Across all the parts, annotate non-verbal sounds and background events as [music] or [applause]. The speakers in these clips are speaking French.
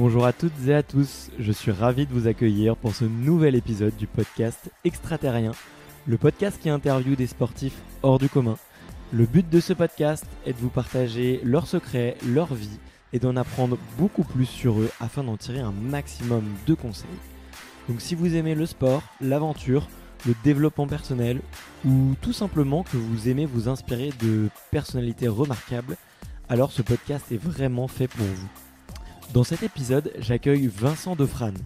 Bonjour à toutes et à tous, je suis ravi de vous accueillir pour ce nouvel épisode du podcast Extraterrien, le podcast qui interviewe des sportifs hors du commun. Le but de ce podcast est de vous partager leurs secrets, leur vie et d'en apprendre beaucoup plus sur eux afin d'en tirer un maximum de conseils. Donc si vous aimez le sport, l'aventure, le développement personnel ou tout simplement que vous aimez vous inspirer de personnalités remarquables, alors ce podcast est vraiment fait pour vous. Dans cet épisode, j'accueille Vincent Defrane.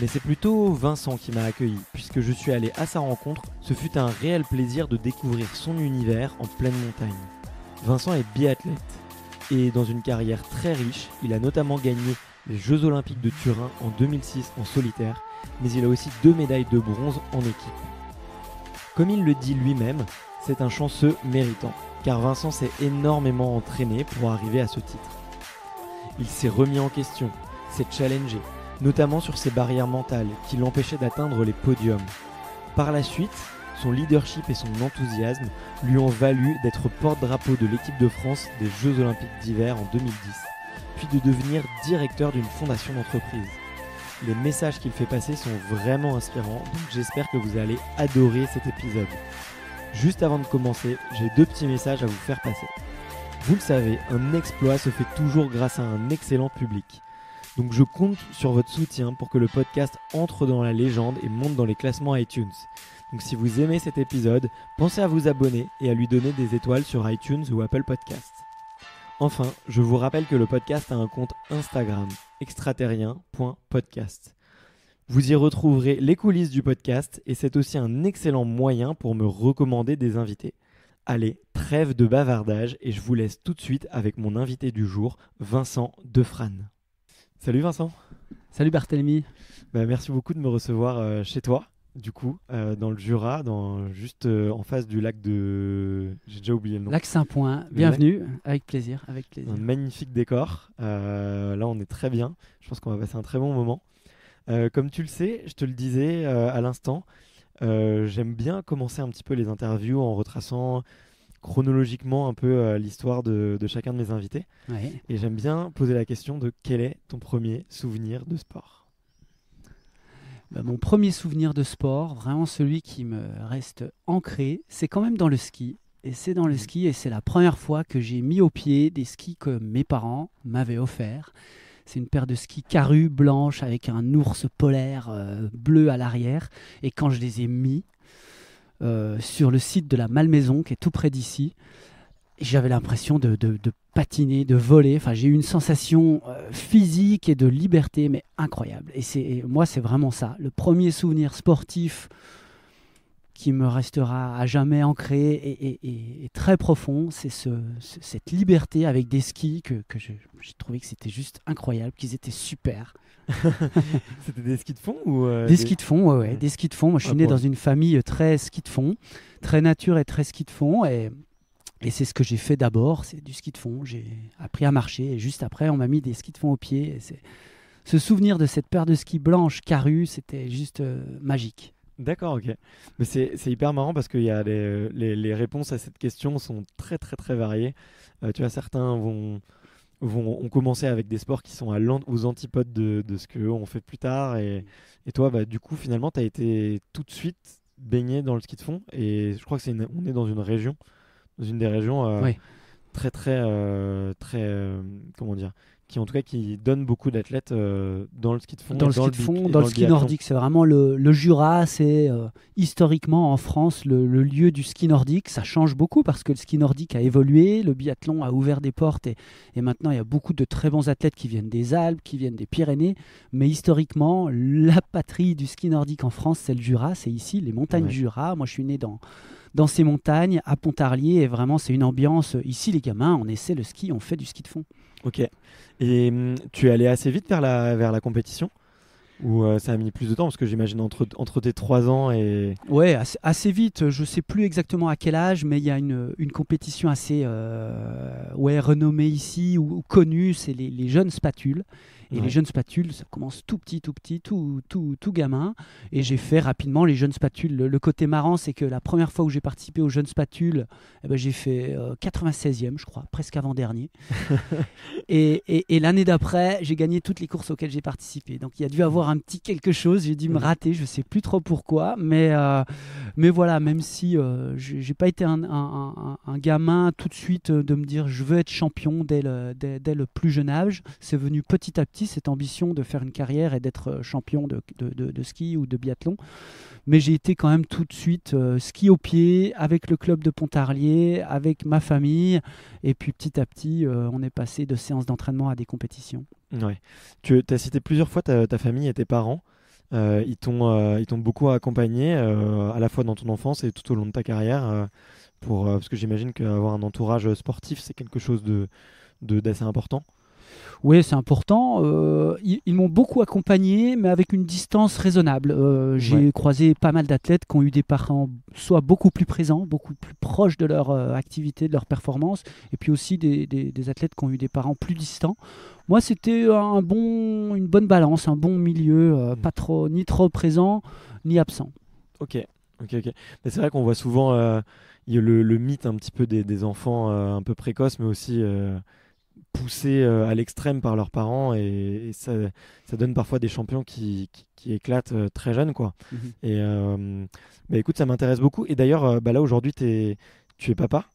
Mais c'est plutôt Vincent qui m'a accueilli, puisque je suis allé à sa rencontre. Ce fut un réel plaisir de découvrir son univers en pleine montagne. Vincent est biathlète, et dans une carrière très riche, il a notamment gagné les Jeux Olympiques de Turin en 2006 en solitaire, mais il a aussi deux médailles de bronze en équipe. Comme il le dit lui-même, c'est un chanceux méritant, car Vincent s'est énormément entraîné pour arriver à ce titre. Il s'est remis en question, s'est challengé, notamment sur ses barrières mentales qui l'empêchaient d'atteindre les podiums. Par la suite, son leadership et son enthousiasme lui ont valu d'être porte-drapeau de l'équipe de France des Jeux olympiques d'hiver en 2010, puis de devenir directeur d'une fondation d'entreprise. Les messages qu'il fait passer sont vraiment inspirants, donc j'espère que vous allez adorer cet épisode. Juste avant de commencer, j'ai deux petits messages à vous faire passer. Vous le savez, un exploit se fait toujours grâce à un excellent public. Donc je compte sur votre soutien pour que le podcast entre dans la légende et monte dans les classements iTunes. Donc si vous aimez cet épisode, pensez à vous abonner et à lui donner des étoiles sur iTunes ou Apple Podcasts. Enfin, je vous rappelle que le podcast a un compte Instagram, extraterrien.podcast. Vous y retrouverez les coulisses du podcast et c'est aussi un excellent moyen pour me recommander des invités. Allez, trêve de bavardage et je vous laisse tout de suite avec mon invité du jour, Vincent Defrane. Salut Vincent. Salut Barthélemy. Bah, merci beaucoup de me recevoir euh, chez toi, du coup, euh, dans le Jura, dans, juste euh, en face du lac de. J'ai déjà oublié le nom. Lac Saint-Point. Bienvenue, avec plaisir, avec plaisir. Un magnifique décor. là, on est très bien. Je pense qu'on va passer un très bon moment. comme tu le sais, je te le disais à l'instant, euh, j'aime bien commencer un petit peu les interviews en retraçant chronologiquement un peu euh, l'histoire de, chacun de mes invités. Et j'aime bien poser la question de quel est ton premier souvenir de sport bah, mon premier souvenir de sport, vraiment celui qui me reste ancré, c'est quand même dans le ski. Et c'est dans le mmh. ski et c'est la première fois que j'ai mis au pied des skis que mes parents m'avaient offerts. C'est une paire de skis carrues, blanches, avec un ours polaire euh, bleu à l'arrière. Et quand je les ai mis euh, sur le site de la Malmaison, qui est tout près d'ici, j'avais l'impression de, patiner, de voler. Enfin, j'ai eu une sensation euh, physique et de liberté, mais incroyable. Et c'est moi, c'est vraiment ça. Le premier souvenir sportif qui me restera à jamais ancré et, très profond, c'est cette liberté avec des skis que, j'ai trouvé que c'était juste incroyable, qu'ils étaient super. [laughs] c'était des skis de fond ou euh, des, skis de fond, ouais, des skis de fond. Moi, je suis ah, né dans une famille très ski de fond, très nature et très ski de fond, et, c'est ce que j'ai fait d'abord, c'est du ski de fond. J'ai appris à marcher, et juste après, on m'a mis des skis de fond aux pieds. ce souvenir de cette paire de skis blanches carrus, c'était juste euh, magique. D'accord, ok. Mais c'est hyper marrant parce que y a euh, les, les, réponses à cette question sont très très très variées. Euh, tu vois, certains vont, ont commencé avec des sports qui sont à aux antipodes de, de ce qu'on fait plus tard. Et, toi, bah, du coup, finalement, tu as été tout de suite baigné dans le ski de fond. Et je crois que c'est on est dans une région, dans une des régions euh, très très très comment dire qui en tout cas qui donne beaucoup d'athlètes euh, dans le ski de fond, dans le ski fond, dans, le ski nordique. C'est vraiment le, Jura, c'est euh, historiquement en France le, lieu du ski nordique. Ça change beaucoup parce que le ski nordique a évolué, le biathlon a ouvert des portes et, maintenant il y a beaucoup de très bons athlètes qui viennent des Alpes, qui viennent des Pyrénées. Mais historiquement, la patrie du ski nordique en France, c'est le Jura, c'est ici les montagnes du Jura. Moi, je suis né dans dans ces montagnes à Pontarlier et vraiment c'est une ambiance. Ici, les gamins, on essaie le ski, on fait du ski de fond. Ok. Et hum, tu es allé assez vite vers la, vers la compétition ou euh, ça a mis plus de temps parce que j'imagine entre, entre tes 3 ans et... Ouais, assez, vite, je sais plus exactement à quel âge, mais il y a une, une compétition assez euh, ouais, renommée ici ou, ou connue, c'est les, les, jeunes spatules. Et les jeunes spatules, ça commence tout petit, tout petit, tout, tout, tout gamin. Et j'ai fait rapidement les jeunes spatules. Le, côté marrant, c'est que la première fois où j'ai participé aux jeunes spatules, eh ben, j'ai fait 96e, euh, je crois, presque avant-dernier. [laughs] et, l'année d'après, j'ai gagné toutes les courses auxquelles j'ai participé. Donc il y a dû avoir un petit quelque chose. J'ai dû me rater, je sais plus trop pourquoi. Mais, euh, mais voilà, même si euh, j'ai pas été un, gamin tout de suite de me dire je veux être champion dès dès le plus jeune âge, c'est venu petit à petit cette ambition de faire une carrière et d'être euh, champion de, ski ou de biathlon. Mais j'ai été quand même tout de suite euh, ski au pied, avec le club de Pontarlier, avec ma famille. Et puis petit à petit, euh, on est passé de séances d'entraînement à des compétitions. Ouais. Tu as cité plusieurs fois ta, famille et tes parents. Euh, ils t'ont beaucoup accompagné, à la fois dans ton enfance et tout au long de ta carrière. pour, parce que j'imagine qu'avoir un entourage sportif, c'est quelque chose de d'assez important oui, c'est important. Euh, ils, m'ont beaucoup accompagné, mais avec une distance raisonnable. Euh, j'ai croisé pas mal d'athlètes qui ont eu des parents soit beaucoup plus présents, beaucoup plus proches de leur euh, activité, de leur performance, et puis aussi des, des, des, athlètes qui ont eu des parents plus distants. Moi, c'était un bon, une bonne balance, un bon milieu, mmh. pas trop, ni trop présent, ni absent. Ok, ok, ok. Mais c'est vrai qu'on voit souvent le, le, mythe un petit peu des, des enfants un peu précoces, mais aussi poussés euh, à l'extrême par leurs parents et, ça, donne parfois des champions qui, éclatent euh, très jeunes. Quoi. Mhm. Et euh, bah, écoute, ça m'intéresse beaucoup. Et d'ailleurs, bah, là aujourd'hui, tu es papa.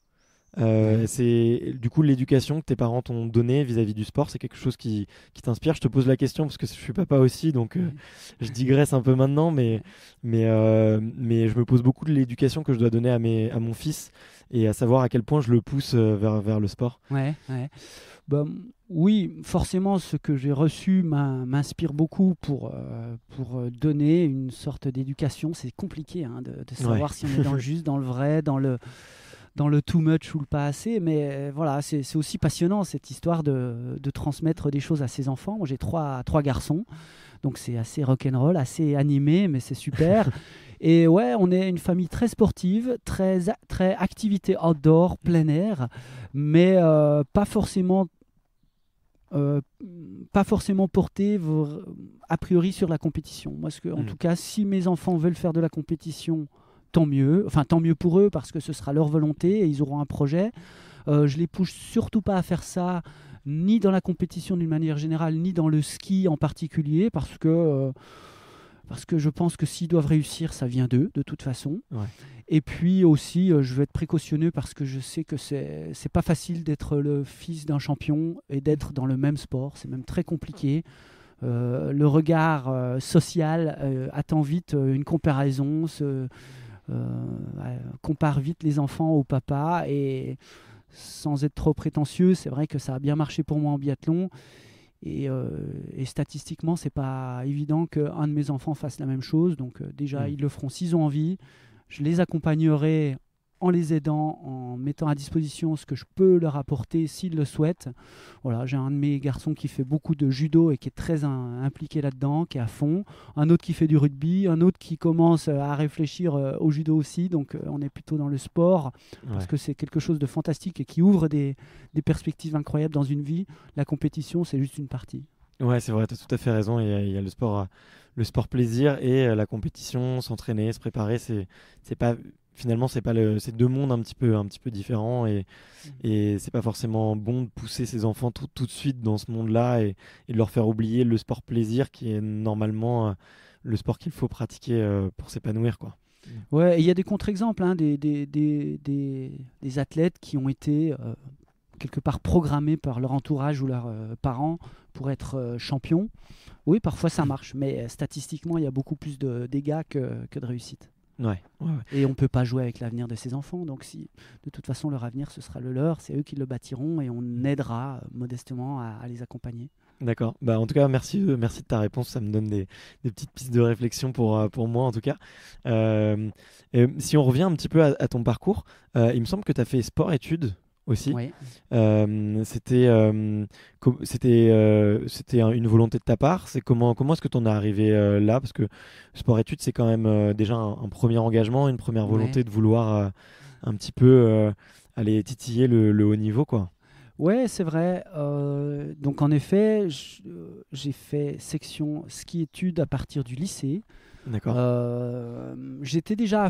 c'est du coup l'éducation que tes parents t'ont donnée vis-à-vis du sport, c'est quelque chose qui, qui t'inspire. Je te pose la question parce que je suis papa aussi, donc je digresse un peu maintenant, mais, mais, mais je me pose beaucoup de l'éducation que je dois donner à, mes, à mon fils et à savoir à quel point je le pousse vers, vers le sport. Ouais, ouais. Bah, oui, forcément, ce que j'ai reçu m'inspire beaucoup pour, euh, pour euh, donner une sorte d'éducation. C'est compliqué hein, de, savoir si on est dans le [laughs] juste, dans le vrai, dans le, dans le too much ou le pas assez. Mais euh, voilà, c'est aussi passionnant cette histoire de, de, transmettre des choses à ses enfants. Moi, j'ai trois, trois garçons, donc c'est assez rock'n'roll, assez animé, mais c'est super. [laughs] Et ouais, on est une famille très sportive, très, très activité outdoor, plein air mais euh, pas forcément euh, pas forcément porté a priori sur la compétition. Moi, que, en hmm. tout cas, si mes enfants veulent faire de la compétition, tant mieux. Enfin, tant mieux pour eux parce que ce sera leur volonté et ils auront un projet. Euh, je les pousse surtout pas à faire ça, ni dans la compétition d'une manière générale, ni dans le ski en particulier, parce que euh, parce que je pense que s'ils doivent réussir, ça vient d'eux de toute façon. Ouais. Et puis aussi, euh, je veux être précautionneux parce que je sais que c'est n'est pas facile d'être le fils d'un champion et d'être dans le même sport. C'est même très compliqué. Euh, le regard euh, social attend vite une comparaison, compare vite les enfants au papa. Et sans être trop prétentieux, c'est vrai que ça a bien marché pour moi en biathlon. Et, statistiquement, statistiquement, c'est pas évident qu'un de mes enfants fasse la même chose. Donc déjà, mm. ils le feront s'ils ont envie. Je les accompagnerai en les aidant, en mettant à disposition ce que je peux leur apporter s'ils le souhaitent. Voilà, j'ai un de mes garçons qui fait beaucoup de judo et qui est très impliqué là-dedans, qui est à fond. Un autre qui fait du rugby, un autre qui commence euh, à réfléchir euh, au judo aussi. Donc euh, on est plutôt dans le sport parce que c'est quelque chose de fantastique et qui ouvre des, perspectives incroyables dans une vie. La compétition, c'est juste une partie. Ouais, c'est vrai, tu as tout à fait raison. Il y a, y le sport le sport plaisir et euh, la compétition, s'entraîner, se préparer, c'est pas finalement c'est pas le deux mondes un petit peu un petit peu différents et mmh. et c'est pas forcément bon de pousser ses enfants tout, tout de suite dans ce monde-là et, de leur faire oublier le sport plaisir qui est normalement euh, le sport qu'il faut pratiquer euh, pour s'épanouir quoi. Mmh. Ouais, il y a des contre-exemples hein, des, des, athlètes qui ont été quelque part programmés par leur entourage ou leurs parents pour être euh, champion. Oui, parfois ça marche, mais euh, statistiquement, il y a beaucoup plus de dégâts que, que de réussite. Ouais, Et on ne peut pas jouer avec l'avenir de ses enfants. Donc, si de toute façon leur avenir, ce sera le leur, c'est eux qui le bâtiront et on aidera euh, modestement à, les accompagner. D'accord. Bah, en tout cas, merci, merci de ta réponse. Ça me donne des, petites pistes de réflexion pour, pour moi, en tout cas. si on revient un petit peu à, ton parcours, il me semble que tu as fait sport-études aussi. Euh, c'était euh, c'était euh, c'était une volonté de ta part. C'est comment comment est-ce que tu en es arrivé là Parce que sport études c'est quand même déjà un, premier engagement, une première volonté de vouloir un petit peu aller titiller le, haut niveau, quoi. Ouais, c'est vrai. donc en effet, j'ai fait section ski études à partir du lycée. D'accord. J'étais déjà à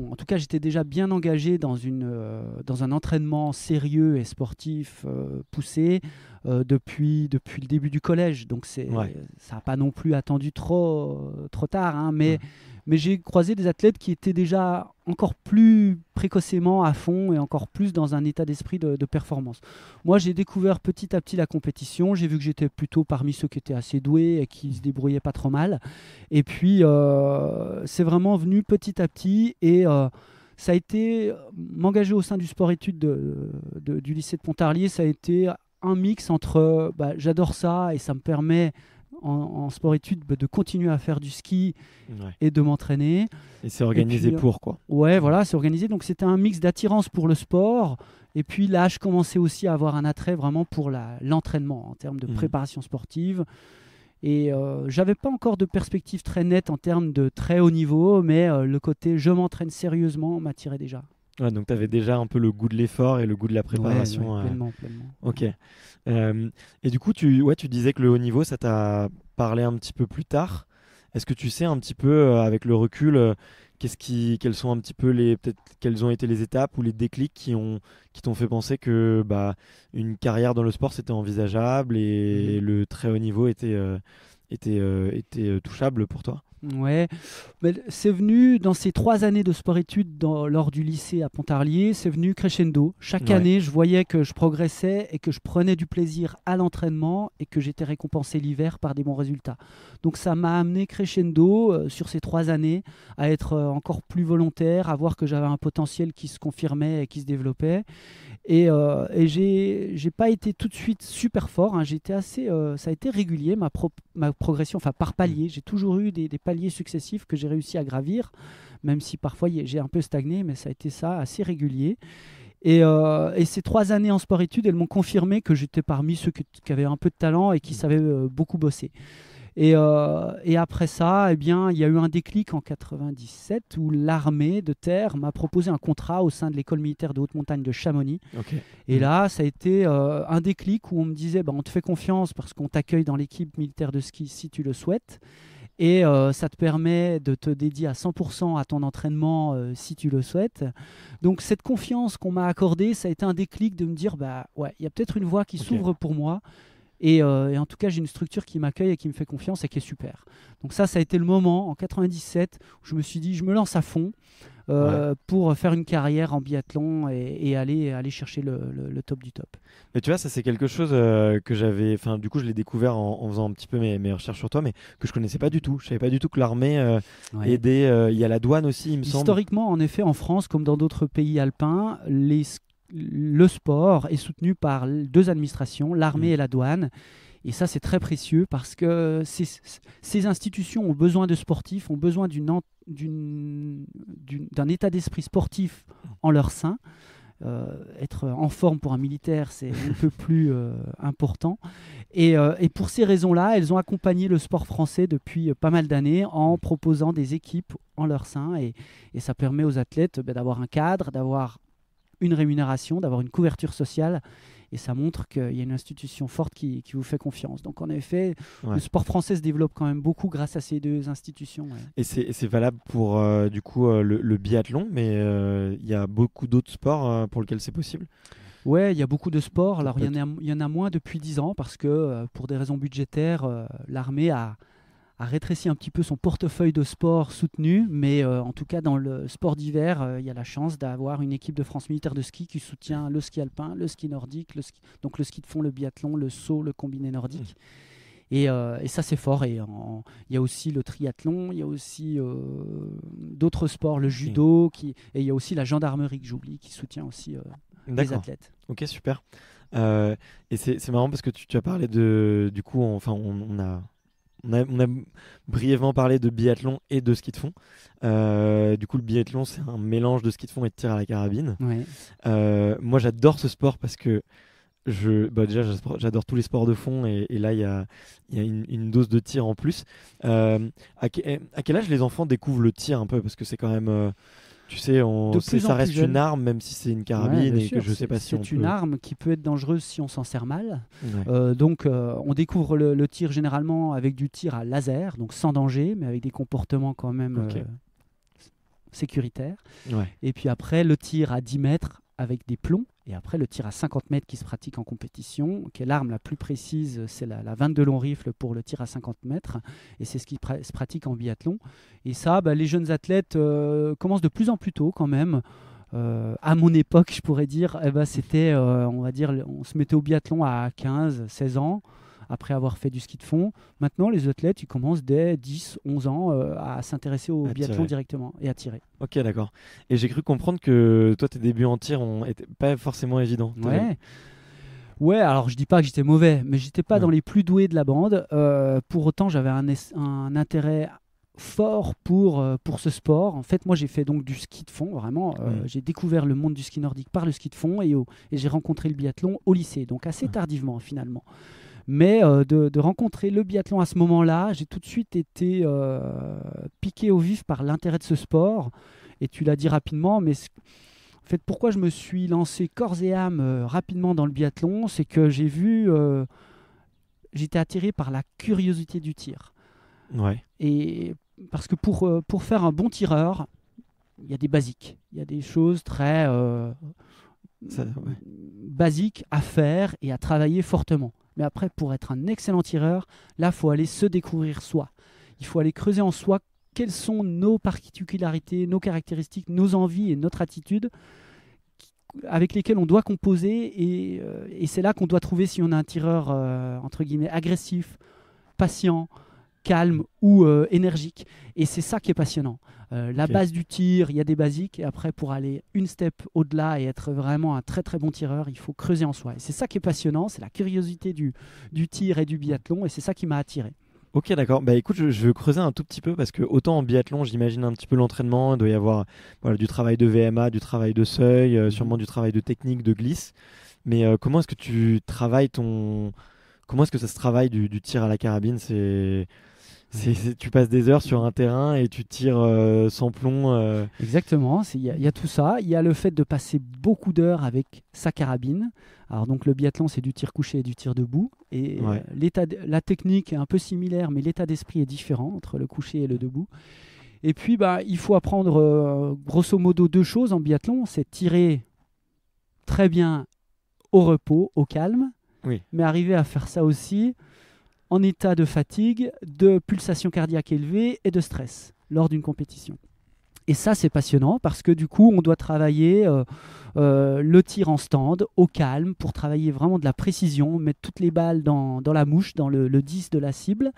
en tout cas, j'étais déjà bien engagé dans, une, euh, dans un entraînement sérieux et sportif euh, poussé euh, depuis, depuis le début du collège. Donc ça n'a pas non plus attendu trop, trop tard, hein, mais mais j'ai croisé des athlètes qui étaient déjà encore plus précocement à fond et encore plus dans un état d'esprit de, performance. Moi, j'ai découvert petit à petit la compétition. J'ai vu que j'étais plutôt parmi ceux qui étaient assez doués et qui se débrouillaient pas trop mal. Et puis, euh, c'est vraiment venu petit à petit et euh, ça a été euh, m'engager au sein du sport études du lycée de Pontarlier. Ça a été un mix entre bah, j'adore ça et ça me permet en, sport-études bah, de continuer à faire du ski et de m'entraîner. Et c'est organisé pour quoi Ouais, voilà, c'est organisé. Donc c'était un mix d'attirance pour le sport. Et puis là, je commençais aussi à avoir un attrait vraiment pour l'entraînement en termes de mhm. préparation sportive. Et euh, j'avais pas encore de perspective très nette en termes de très haut niveau, mais euh, le côté je m'entraîne sérieusement m'attirait déjà donc tu avais déjà un peu le goût de l'effort et le goût de la préparation. Euh. pleinement, Ok. Euh, et du coup, tu, ouais, tu disais que le haut niveau, ça t'a parlé un petit peu plus tard. Est-ce que tu sais un petit peu, euh, avec le recul, quelles sont un petit peu les, quelles ont été les étapes ou les déclics qui ont, qui t'ont fait penser que bah une carrière dans le sport c'était envisageable et, mmh le très haut niveau était, était, était touchable pour toi Ouais, c'est venu dans ces trois années de sport-études lors du lycée à Pontarlier, c'est venu crescendo. Chaque année, je voyais que je progressais et que je prenais du plaisir à l'entraînement et que j'étais récompensé l'hiver par des bons résultats. Donc ça m'a amené crescendo euh, sur ces trois années à être euh, encore plus volontaire, à voir que j'avais un potentiel qui se confirmait et qui se développait. Et, euh, et j'ai pas été tout de suite super fort. Hein. J'étais assez, euh, ça a été régulier ma, ma progression, enfin par palier. Mm. J'ai toujours eu des, paliers successifs que j'ai réussi à gravir, même si parfois j'ai un peu stagné, mais ça a été ça assez régulier. Et, euh, ces trois années en sport-études, elles m'ont confirmé que j'étais parmi ceux qui, qui avaient un peu de talent et qui mm. savaient euh, beaucoup bosser. Et, euh, et, après ça, eh bien, il y a eu un déclic en 97 où l'armée de terre m'a proposé un contrat au sein de l'école militaire de haute montagne de Chamonix. Et mm. là, ça a été euh, un déclic où on me disait, bah, on te fait confiance parce qu'on t'accueille dans l'équipe militaire de ski si tu le souhaites. Et euh, ça te permet de te dédier à 100% à ton entraînement si tu le souhaites. Donc cette confiance qu'on m'a accordée, ça a été un déclic de me dire, bah ouais, il y a peut-être une voie qui s'ouvre pour moi euh, et, en tout cas, j'ai une structure qui m'accueille et qui me fait confiance et qui est super. Donc ça, ça a été le moment en 97 où je me suis dit, je me lance à fond euh, pour faire une carrière en biathlon et, aller, aller chercher le, top du top. Mais tu vois, ça c'est quelque chose euh, que j'avais, enfin du coup, je l'ai découvert en, faisant un petit peu mes, recherches sur toi, mais que je connaissais pas du tout. Je savais pas du tout que l'armée aidait. Il y a la douane aussi, il me semble. Historiquement, en effet, en France, comme dans d'autres pays alpins, les le sport est soutenu par deux administrations, l'armée mmh. et la douane. Et ça, c'est très précieux parce que ces, ces, institutions ont besoin de sportifs, ont besoin d'un état d'esprit sportif en leur sein. Euh, être en forme pour un militaire, c'est un peu [laughs] plus euh, important. Euh, et, pour ces raisons-là, elles ont accompagné le sport français depuis pas mal d'années en mmh. proposant des équipes en leur sein. Et, ça permet aux athlètes bah, d'avoir un cadre, d'avoir une rémunération, d'avoir une couverture sociale. Et ça montre qu'il y a une institution forte qui, vous fait confiance. Donc en effet, le sport français se développe quand même beaucoup grâce à ces deux institutions. Et c'est valable pour euh, du coup euh, le, biathlon, mais euh, il y a beaucoup d'autres sports pour lesquels c'est possible. Ouais, il y a beaucoup de sports. Alors il y, en a, y en a moins depuis 10 ans parce que pour des raisons budgétaires, l'armée a, a rétréci un petit peu son portefeuille de sport soutenu, mais euh, en tout cas dans le sport d'hiver, euh, il y a la chance d'avoir une équipe de France militaire de ski qui soutient le ski alpin, le ski nordique, le ski, donc le ski de fond, le biathlon, le saut, le combiné nordique. Et, euh, et ça c'est fort. Et il y a aussi le triathlon, il y a aussi d'autres sports, le judo, qui, et il y a aussi la gendarmerie que j'oublie, qui soutient aussi les athlètes. Ok, super. et c'est marrant parce que tu, as parlé de, du coup, enfin on, on a on a, brièvement parlé de biathlon et de ski de fond. Euh, du coup, le biathlon, c'est un mélange de ski de fond et de tir à la carabine. Euh, moi, j'adore ce sport parce que je, bah, déjà, j'adore tous les sports de fond et, là, il y a, une, dose de tir en plus. Euh, eh, à, quel âge les enfants découvrent le tir un peu Parce que c'est quand même. Tu sais, on ça reste une arme, même si c'est une carabine et je sais pas si C'est une arme qui peut être dangereuse si on s'en sert mal. Euh, donc, euh, on découvre le, tir généralement avec du tir à laser, donc sans danger, mais avec des comportements quand même euh, sécuritaires. Et puis après, le tir à 10 mètres avec des plombs. Et après, le tir à 50 mètres qui se pratique en compétition, qui est l'arme la plus précise, c'est la, 22 long rifle pour le tir à 50 mètres. Et c'est ce qui se pratique en biathlon. Et ça, bah, les jeunes athlètes euh, commencent de plus en plus tôt quand même. Euh, à mon époque, je pourrais dire, eh ben, c'était, euh, on va dire, on se mettait au biathlon à 15, 16 ans après avoir fait du ski de fond. Maintenant, les athlètes, ils commencent dès 10, 11 ans euh, à s'intéresser au biathlon directement et à tirer. Ok, d'accord. Et j'ai cru comprendre que toi, tes débuts en tir n'étaient pas forcément évidents. Ouais. Ouais, alors je dis pas que j'étais mauvais, mais j'étais pas dans les plus doués de la bande. Euh, pour autant, j'avais un, un intérêt fort pour, euh, pour ce sport. En fait, moi, j'ai fait donc du ski de fond, vraiment. J'ai découvert le monde du ski nordique par le ski de fond et, et j'ai rencontré le biathlon au lycée, donc assez tardivement finalement. Mais euh, de, rencontrer le biathlon à ce moment-là, j'ai tout de suite été euh, piqué au vif par l'intérêt de ce sport. Et tu l'as dit rapidement, mais en fait, pourquoi je me suis lancé corps et âme euh, rapidement dans le biathlon, c'est que j'ai vu, j'étais attiré par la curiosité du tir. Ouais. Et parce que pour, pour faire un bon tireur, il y a des basiques, il y a des choses très Ça, basiques à faire et à travailler fortement. Mais après, pour être un excellent tireur, là, faut aller se découvrir soi. Il faut aller creuser en soi quelles sont nos particularités, nos caractéristiques, nos envies et notre attitude avec lesquelles on doit composer. Et, euh, c'est là qu'on doit trouver si on a un tireur, euh, entre guillemets, agressif, patient, calme ou euh, énergique. Et c'est ça qui est passionnant. Euh, la base du tir, il y a des basiques, et après pour aller une step au-delà et être vraiment un très très bon tireur, il faut creuser en soi. Et c'est ça qui est passionnant, c'est la curiosité du, du tir et du biathlon, et c'est ça qui m'a attiré. Ok, d'accord. Bah écoute, je, veux creuser un tout petit peu parce que autant en biathlon, j'imagine un petit peu l'entraînement. Il doit y avoir du travail de VMA, du travail de seuil, euh, mhm. sûrement du travail de technique, de glisse. Mais comment est-ce que tu travailles ton. Comment est-ce que ça se travaille du, du tir à la carabine C'est tu passes des heures sur un terrain et tu tires euh, sans plomb. Euh. Exactement, il y, a tout ça. Il y a le fait de passer beaucoup d'heures avec sa carabine. Alors donc le biathlon, c'est du tir couché et du tir debout. Et euh, la technique est un peu similaire, mais l'état d'esprit est différent entre le couché et le debout. Et puis bah, il faut apprendre grosso modo deux choses en biathlon. C'est tirer très bien au repos, au calme. Mais arriver à faire ça aussi en état de fatigue, de pulsation cardiaque élevée et de stress lors d'une compétition. Et ça, c'est passionnant parce que du coup, on doit travailler euh, euh, le tir en stand au calme pour travailler vraiment de la précision, mettre toutes les balles dans, la mouche, dans le, 10 de la cible,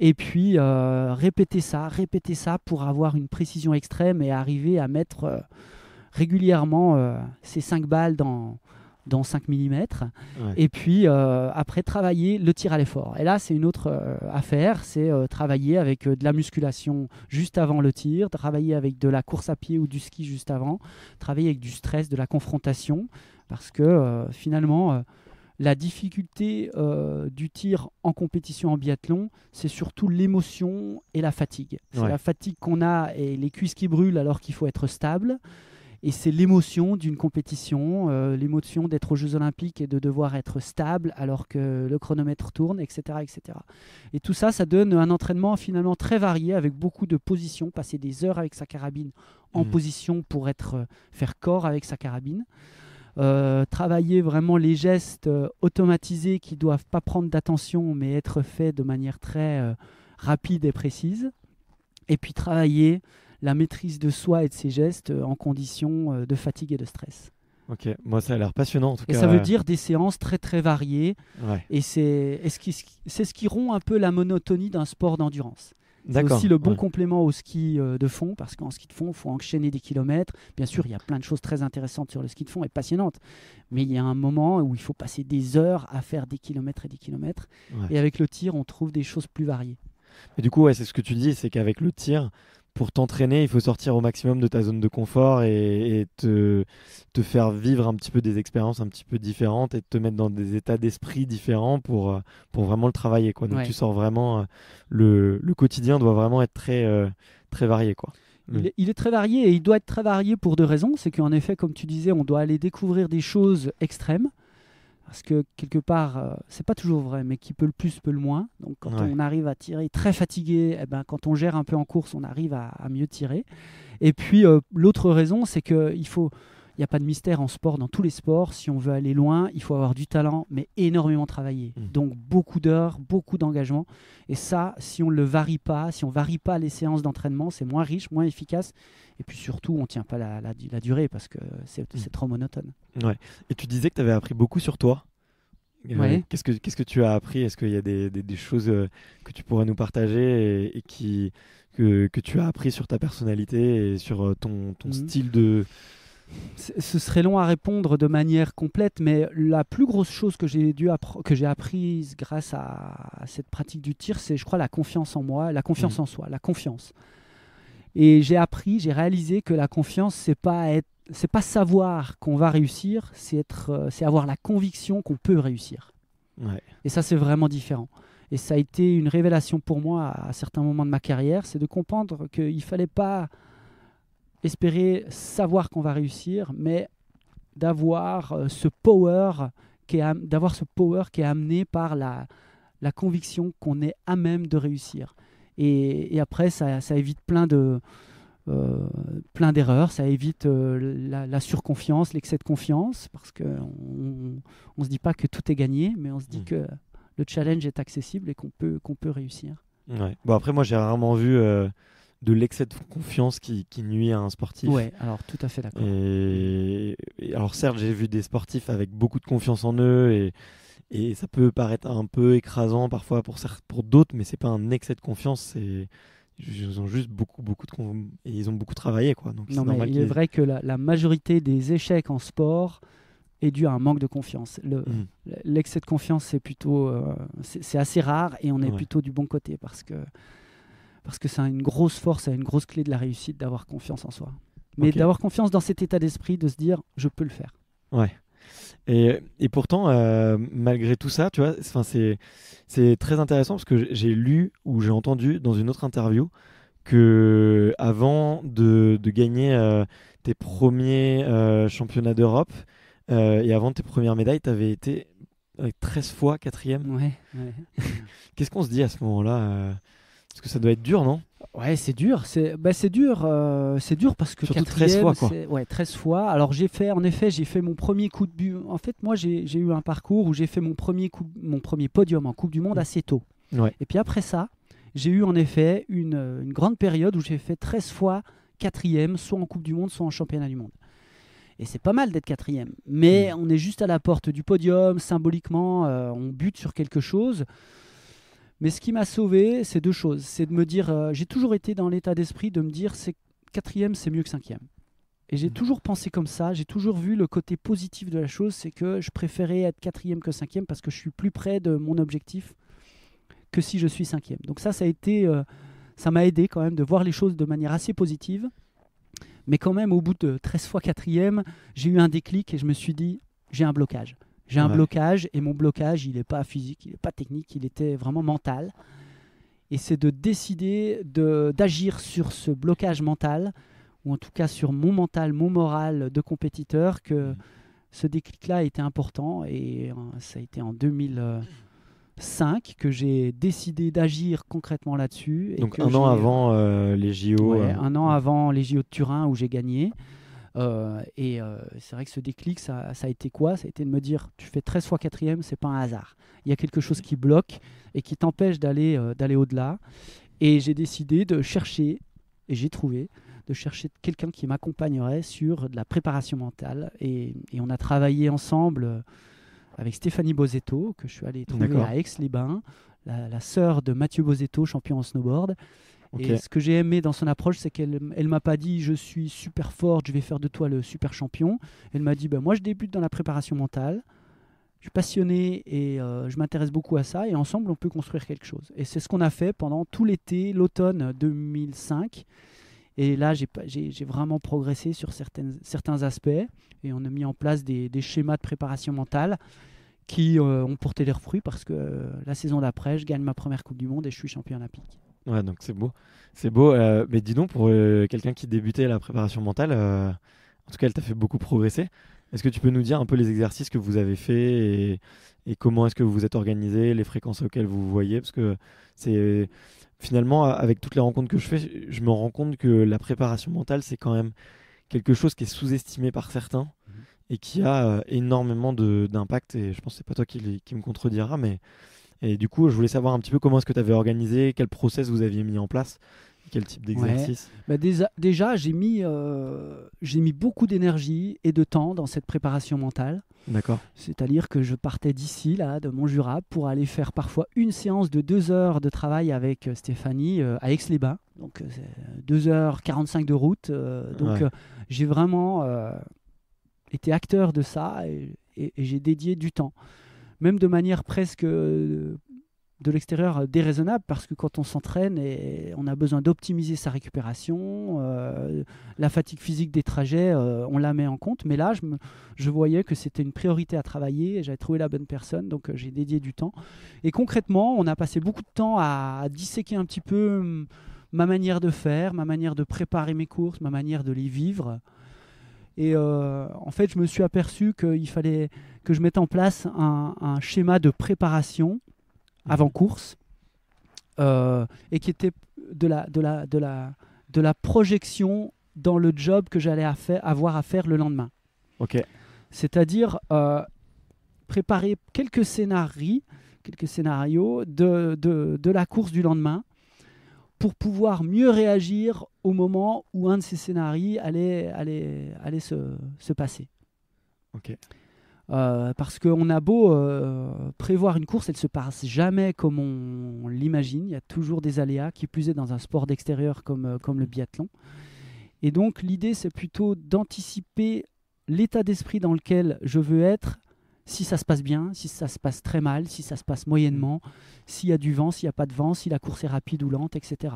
et puis euh, répéter ça, répéter ça pour avoir une précision extrême et arriver à mettre régulièrement ces 5 balles dans, dans 5 mm. Et puis euh, après, travailler le tir à l'effort. Et là, c'est une autre euh, affaire, c'est euh, travailler avec de la musculation juste avant le tir, travailler avec de la course à pied ou du ski juste avant, travailler avec du stress, de la confrontation, parce que finalement... la difficulté du tir en compétition en biathlon, c'est surtout l'émotion et la fatigue. C'est la fatigue qu'on a et les cuisses qui brûlent alors qu'il faut être stable. Et c'est l'émotion d'une compétition, euh, l'émotion d'être aux Jeux Olympiques et de devoir être stable alors que le chronomètre tourne, etc., etc. Et tout ça, ça donne un entraînement finalement très varié avec beaucoup de positions, passer des heures avec sa carabine en mm. position pour être euh, faire corps avec sa carabine. Euh, travailler vraiment les gestes automatisés qui doivent pas prendre d'attention mais être faits de manière très rapide et précise. Et puis travailler la maîtrise de soi et de ses gestes euh, en conditions euh, de fatigue et de stress. Ok, moi ça a l'air passionnant en tout cas. Et ça veut dire des séances très très variées. Et c'est ce, qui, ce qui rompt un peu la monotonie d'un sport d'endurance. C'est aussi le bon complément au ski euh, de fond, parce qu'en ski de fond, il faut enchaîner des kilomètres. Bien sûr, il y a plein de choses très intéressantes sur le ski de fond et passionnantes, mais il y a un moment où il faut passer des heures à faire des kilomètres et des kilomètres. Et avec le tir, on trouve des choses plus variées. Et du coup, c'est ce que tu dis, c'est qu'avec le tir, pour t'entraîner, il faut sortir au maximum de ta zone de confort et, te, faire vivre un petit peu des expériences un petit peu différentes et te mettre dans des états d'esprit différents pour, euh, pour vraiment le travailler. Quoi. Donc tu sors vraiment, euh, le, quotidien doit vraiment être très, euh, très varié. Quoi. Il mm. est, il est, très varié et il doit être très varié pour deux raisons. C'est qu'en effet, comme tu disais, on doit aller découvrir des choses extrêmes parce que quelque part, euh, c'est pas toujours vrai, mais qui peut le plus peut le moins. Donc quand on arrive à tirer très fatigué, eh ben, quand on gère un peu en course, on arrive à, mieux tirer. Et puis euh, l'autre raison, c'est qu'il faut, n'y a pas de mystère en sport, dans tous les sports. Si on veut aller loin, il faut avoir du talent, mais énormément travaillé. Mmh. Donc beaucoup d'heures, beaucoup d'engagement. Et ça, si on ne le varie pas, si on ne varie pas les séances d'entraînement, c'est moins riche, moins efficace. Et puis surtout, on ne tient pas la, durée parce que c'est mmh. trop monotone. Et tu disais que tu avais appris beaucoup sur toi. Euh, qu'est-ce, que, que tu as appris Est-ce qu'il y a des, choses euh, que tu pourrais nous partager et, qui, que, tu as appris sur ta personnalité et sur euh, ton, mmh. style de, ce serait long à répondre de manière complète, mais la plus grosse chose que j'ai dû que j'ai apprise grâce à cette pratique du tir, c'est, je crois, la confiance en moi, la confiance mmh. en soi, la confiance. Et j'ai appris, j'ai réalisé que la confiance, c'est pas c'est pas savoir qu'on va réussir, c'est être, euh, c'est avoir la conviction qu'on peut réussir. Et ça, c'est vraiment différent. Et ça a été une révélation pour moi à, certains moments de ma carrière, c'est de comprendre qu'il fallait pas espérer savoir qu'on va réussir, mais d'avoir euh, ce power qui est d'avoir ce power qui est amené par la, la conviction qu'on est à même de réussir. Et, après, ça, évite plein de euh, plein d'erreurs, ça évite euh, la, surconfiance, l'excès de confiance, parce qu'on ne on se dit pas que tout est gagné, mais on se dit mmh. que le challenge est accessible et qu'on peut, qu'on peut réussir. Ouais. Bon, après, moi, j'ai rarement vu de l'excès de confiance qui, nuit à un sportif. Ouais, alors tout à fait d'accord. Et, alors certes, j'ai vu des sportifs avec beaucoup de confiance en eux et, et ça peut paraître un peu écrasant parfois pour, pour d'autres, mais c'est pas un excès de confiance, c'est ils ont juste beaucoup, beaucoup de et ils ont beaucoup travaillé quoi. Donc non, il, est vrai que la, majorité des échecs en sport est dû à un manque de confiance. Mmh. L'excès le, de confiance c'est plutôt euh, c'est assez rare et on est plutôt du bon côté parce que parce que c'est une grosse force, ça une grosse clé de la réussite d'avoir confiance en soi. Mais d'avoir confiance dans cet état d'esprit, de se dire je peux le faire. Ouais. Et, pourtant, euh, malgré tout ça, tu vois, c'est, très intéressant parce que j'ai lu ou j'ai entendu dans une autre interview que avant de, gagner euh, tes premiers euh, championnats d'Europe et avant tes premières médailles, tu avais été 13 fois quatrième. ouais. [laughs] Qu'est-ce qu'on se dit à ce moment-là parce que ça doit être dur, non Ouais, c'est dur. C'est bah, dur. Euh, c'est dur parce que Surtout 13 fois. Ouais, 13 fois. Alors j'ai fait, en effet, j'ai fait mon premier coup de but. En fait, moi, j'ai eu un parcours où j'ai fait mon premier, coup, mon premier podium en Coupe du Monde mm. assez tôt. Et puis après ça, j'ai eu en effet une, euh, grande période où j'ai fait 13 fois quatrième, soit en Coupe du Monde, soit en Championnat du Monde. Et c'est pas mal d'être quatrième. Mais mm. on est juste à la porte du podium, symboliquement, euh, on bute sur quelque chose. Mais ce qui m'a sauvé, c'est deux choses. C'est de me dire, euh, j'ai toujours été dans l'état d'esprit de me dire, c'est quatrième, c'est mieux que cinquième. Et j'ai mhm. toujours pensé comme ça, j'ai toujours vu le côté positif de la chose, c'est que je préférais être quatrième que cinquième parce que je suis plus près de mon objectif que si je suis cinquième. Donc ça, ça a été, euh, ça m'a aidé quand même de voir les choses de manière assez positive. Mais quand même, au bout de 13 fois quatrième, j'ai eu un déclic et je me suis dit, j'ai un blocage. J'ai un blocage et mon blocage, il n'est pas physique, il n'est pas technique, il était vraiment mental. Et c'est de décider d'agir sur ce blocage mental, ou en tout cas sur mon mental, mon moral de compétiteur, que mm. ce déclic-là était important. Et euh, ça a été en 2005 que j'ai décidé d'agir concrètement là-dessus. Donc euh, euh. un an avant les JO. Un an avant les JO de Turin où j'ai gagné. Euh, et euh, c'est vrai que ce déclic, ça, a été quoi Ça a été de me dire, tu fais 13 fois quatrième, c'est pas un hasard. Il y a quelque chose qui bloque et qui t'empêche d'aller euh, d'aller au-delà. Et j'ai décidé de chercher, et j'ai trouvé, de chercher quelqu'un qui m'accompagnerait sur de la préparation mentale. Et, on a travaillé ensemble avec Stéphanie Bozetto, que je suis allé trouver à Aix-les-Bains, la, la sœur de Mathieu Bozetto, champion en snowboard. Et ce que j'ai aimé dans son approche, c'est qu'elle elle m'a pas dit je suis super forte, je vais faire de toi le super champion. Elle m'a dit ben, moi je débute dans la préparation mentale, je suis passionné et euh, je m'intéresse beaucoup à ça et ensemble on peut construire quelque chose. Et c'est ce qu'on a fait pendant tout l'été, l'automne 2005. Et là, j'ai vraiment progressé sur certaines, certains aspects et on a mis en place des, schémas de préparation mentale qui euh, ont porté leurs fruits parce que euh, la saison d'après, je gagne ma première Coupe du Monde et je suis champion olympique. Ouais, donc c'est beau. C'est beau. Euh, mais dis donc, pour euh, quelqu'un qui débutait la préparation mentale, euh, en tout cas, elle t'a fait beaucoup progresser. Est-ce que tu peux nous dire un peu les exercices que vous avez fait et, comment est-ce que vous vous êtes organisé, les fréquences auxquelles vous vous voyez Parce que c'est finalement, avec toutes les rencontres que je fais, je me rends compte que la préparation mentale, c'est quand même quelque chose qui est sous-estimé par certains mmh et qui a énormément d'impact. Et je pense que c'est pas toi qui, qui me contrediras, mais et du coup, je voulais savoir un petit peu comment est-ce que tu avais organisé, quel process vous aviez mis en place, quel type d'exercice. Bah, déjà, j'ai mis, euh, mis beaucoup d'énergie et de temps dans cette préparation mentale. D'accord. C'est-à-dire que je partais d'ici, là, de mon pour aller faire parfois une séance de deux heures de travail avec euh, Stéphanie euh, à Aix-les-Bains. Donc, euh, deux 2h45 de route. donc, j'ai vraiment été acteur de ça et j'ai dédié du temps même de manière presque euh, de l'extérieur euh, déraisonnable parce que quand on s'entraîne et on a besoin d'optimiser sa récupération, euh, la fatigue physique des trajets, on la met en compte. Mais là, je, voyais que c'était une priorité à travailler j'avais trouvé la bonne personne, donc j'ai dédié du temps. Et concrètement, on a passé beaucoup de temps à disséquer un petit peu hum, ma manière de faire, ma manière de préparer mes courses, ma manière de les vivre. Et euh, en fait, je me suis aperçu qu'il fallait que je mette en place un, schéma de préparation mhm. avant course euh, et qui était de la, de, la, de, la, de la projection dans le job que j'allais avoir à faire le lendemain. Ok. C'est-à-dire euh, préparer quelques scénarios, quelques scénarios de, de, de la course du lendemain pour pouvoir mieux réagir au moment où un de ces scénarios allait, se, passer. Ok. Euh, parce qu'on a beau euh, prévoir une course, elle se passe jamais comme on, l'imagine. Il y a toujours des aléas, qui plus est dans un sport d'extérieur comme, euh, comme le biathlon. Et donc l'idée, c'est plutôt d'anticiper l'état d'esprit dans lequel je veux être, si ça se passe bien, si ça se passe très mal, si ça se passe moyennement, s'il y a du vent, s'il n'y a pas de vent, si la course est rapide ou lente, etc.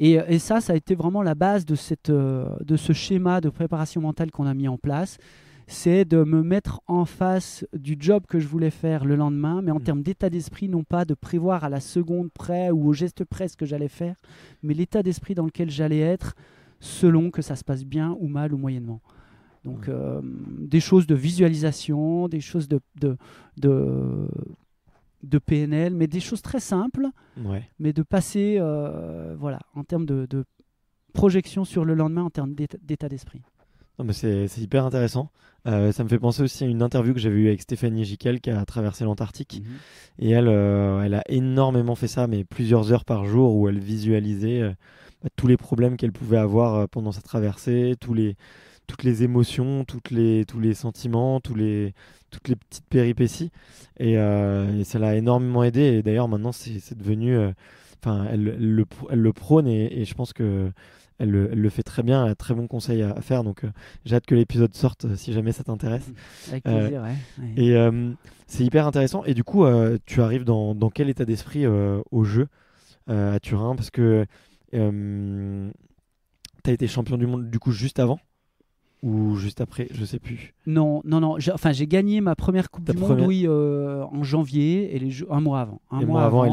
Euh, et, ça, ça a été vraiment la base de, cette, euh, de ce schéma de préparation mentale qu'on a mis en place. C'est de me mettre en face du job que je voulais faire le lendemain, mais en mmh. termes d'état d'esprit, non pas de prévoir à la seconde près ou au geste près ce que j'allais faire, mais l'état d'esprit dans lequel j'allais être selon que ça se passe bien ou mal ou moyennement. Donc mmh. euh, des choses de visualisation, des choses de, de, de, PNL, mais des choses très simples, mais de passer euh, voilà, en termes de, projection sur le lendemain, en termes d'état d'esprit. C'est hyper intéressant. Euh, ça me fait penser aussi à une interview que j'avais eue avec Stéphanie Jiquel qui a traversé l'Antarctique. Mhm. Et elle, elle a énormément fait ça, mais plusieurs heures par jour où elle visualisait tous les problèmes qu'elle pouvait avoir pendant sa traversée, tous les, toutes les émotions, toutes les, tous les sentiments, tous les, toutes les petites péripéties. Et, euh, ça l'a énormément aidé. Et d'ailleurs, maintenant, c'est devenu. Euh, enfin, elle, le, elle, le, prône et, je pense que. Elle le, le, fait très bien, elle a très bon conseil à, faire. Donc, euh, j'ai hâte que l'épisode sorte si jamais ça t'intéresse. Mmh. Avec plaisir, ouais, Et c'est hyper intéressant. Et du coup, tu arrives dans, dans quel état d'esprit au jeu à Turin Parce que tu as été champion du monde, du coup, juste avant ou juste après, je sais plus. Non, non, non. Enfin, j'ai gagné ma première Coupe de du Monde, euh, en janvier et les jeux un mois avant. Un mois, avant,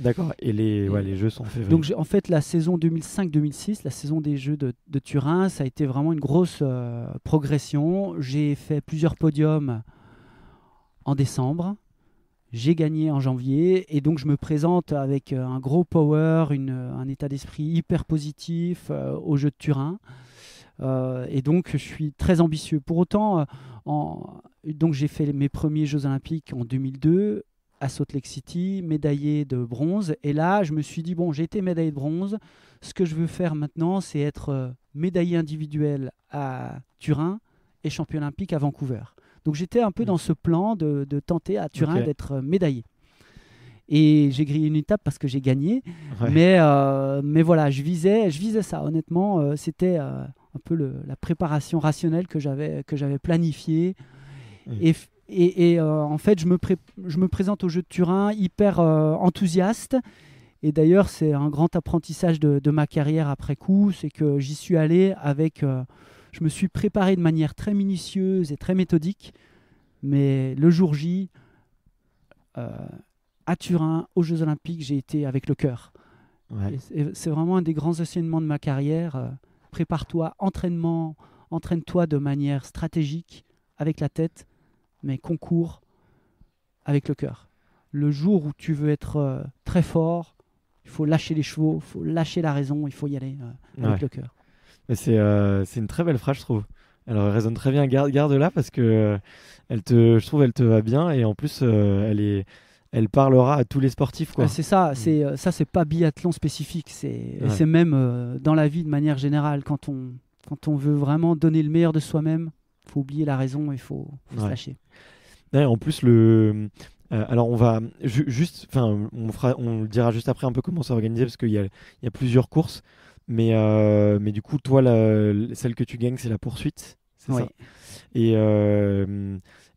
d'accord. Et les, les jeux sont faits. Donc, en fait, la saison 2005-2006, la saison des Jeux de, Turin, ça a été vraiment une grosse euh, progression. J'ai fait plusieurs podiums en décembre. J'ai gagné en janvier et donc je me présente avec euh, un gros power, un état d'esprit hyper positif aux Jeux de Turin. Euh, et donc, je suis très ambitieux. Pour autant, euh, donc j'ai fait mes premiers Jeux Olympiques en 2002 à Salt Lake City, médaillé de bronze. Et là, je me suis dit, bon, j'ai été médaillé de bronze. Ce que je veux faire maintenant, c'est être euh, médaillé individuel à Turin et champion olympique à Vancouver. Donc j'étais un peu mmh. dans ce plan de, tenter à Turin d'être médaillé. Et j'ai grillé une étape parce que j'ai gagné. Mais, mais voilà, je visais, je visais ça. Honnêtement, c'était un peu la préparation rationnelle que j'avais que j'avais planifiée. Et, euh, en fait, je me, je me présente au jeu de Turin hyper euh, enthousiaste. Et d'ailleurs, c'est un grand apprentissage de, ma carrière après coup, c'est que j'y suis allé avec, euh, je me suis préparé de manière très minutieuse et très méthodique. Mais le jour J, à Turin, aux Jeux Olympiques, j'ai été avec le cœur. C'est vraiment un des grands enseignements de ma carrière. Prépare-toi, entraînement, entraîne-toi de manière stratégique, avec la tête, mais concours avec le cœur. Le jour où tu veux être euh, très fort, il faut lâcher les chevaux, il faut lâcher la raison, il faut y aller euh, avec le cœur. Euh, c'est une très belle phrase, je trouve. Elle résonne très bien, garde-la parce que elle te, je trouve elle te va bien et en plus elle est elle parlera à tous les sportifs. Quoi. Ah, c'est ça, mm. c'est, euh, ça c'est pas biathlon spécifique, c'est, c'est même euh, dans la vie de manière générale, quand on, quand on veut vraiment donner le meilleur de soi-même, il faut oublier la raison et il faut, se lâcher. en plus, le, euh, alors on va juste, enfin on, fera, on dira juste après un peu comment c'est organisé parce qu'il y a, il y plusieurs courses, mais, mais du coup toi celle que tu gagnes c'est la poursuite, c'est ça. Et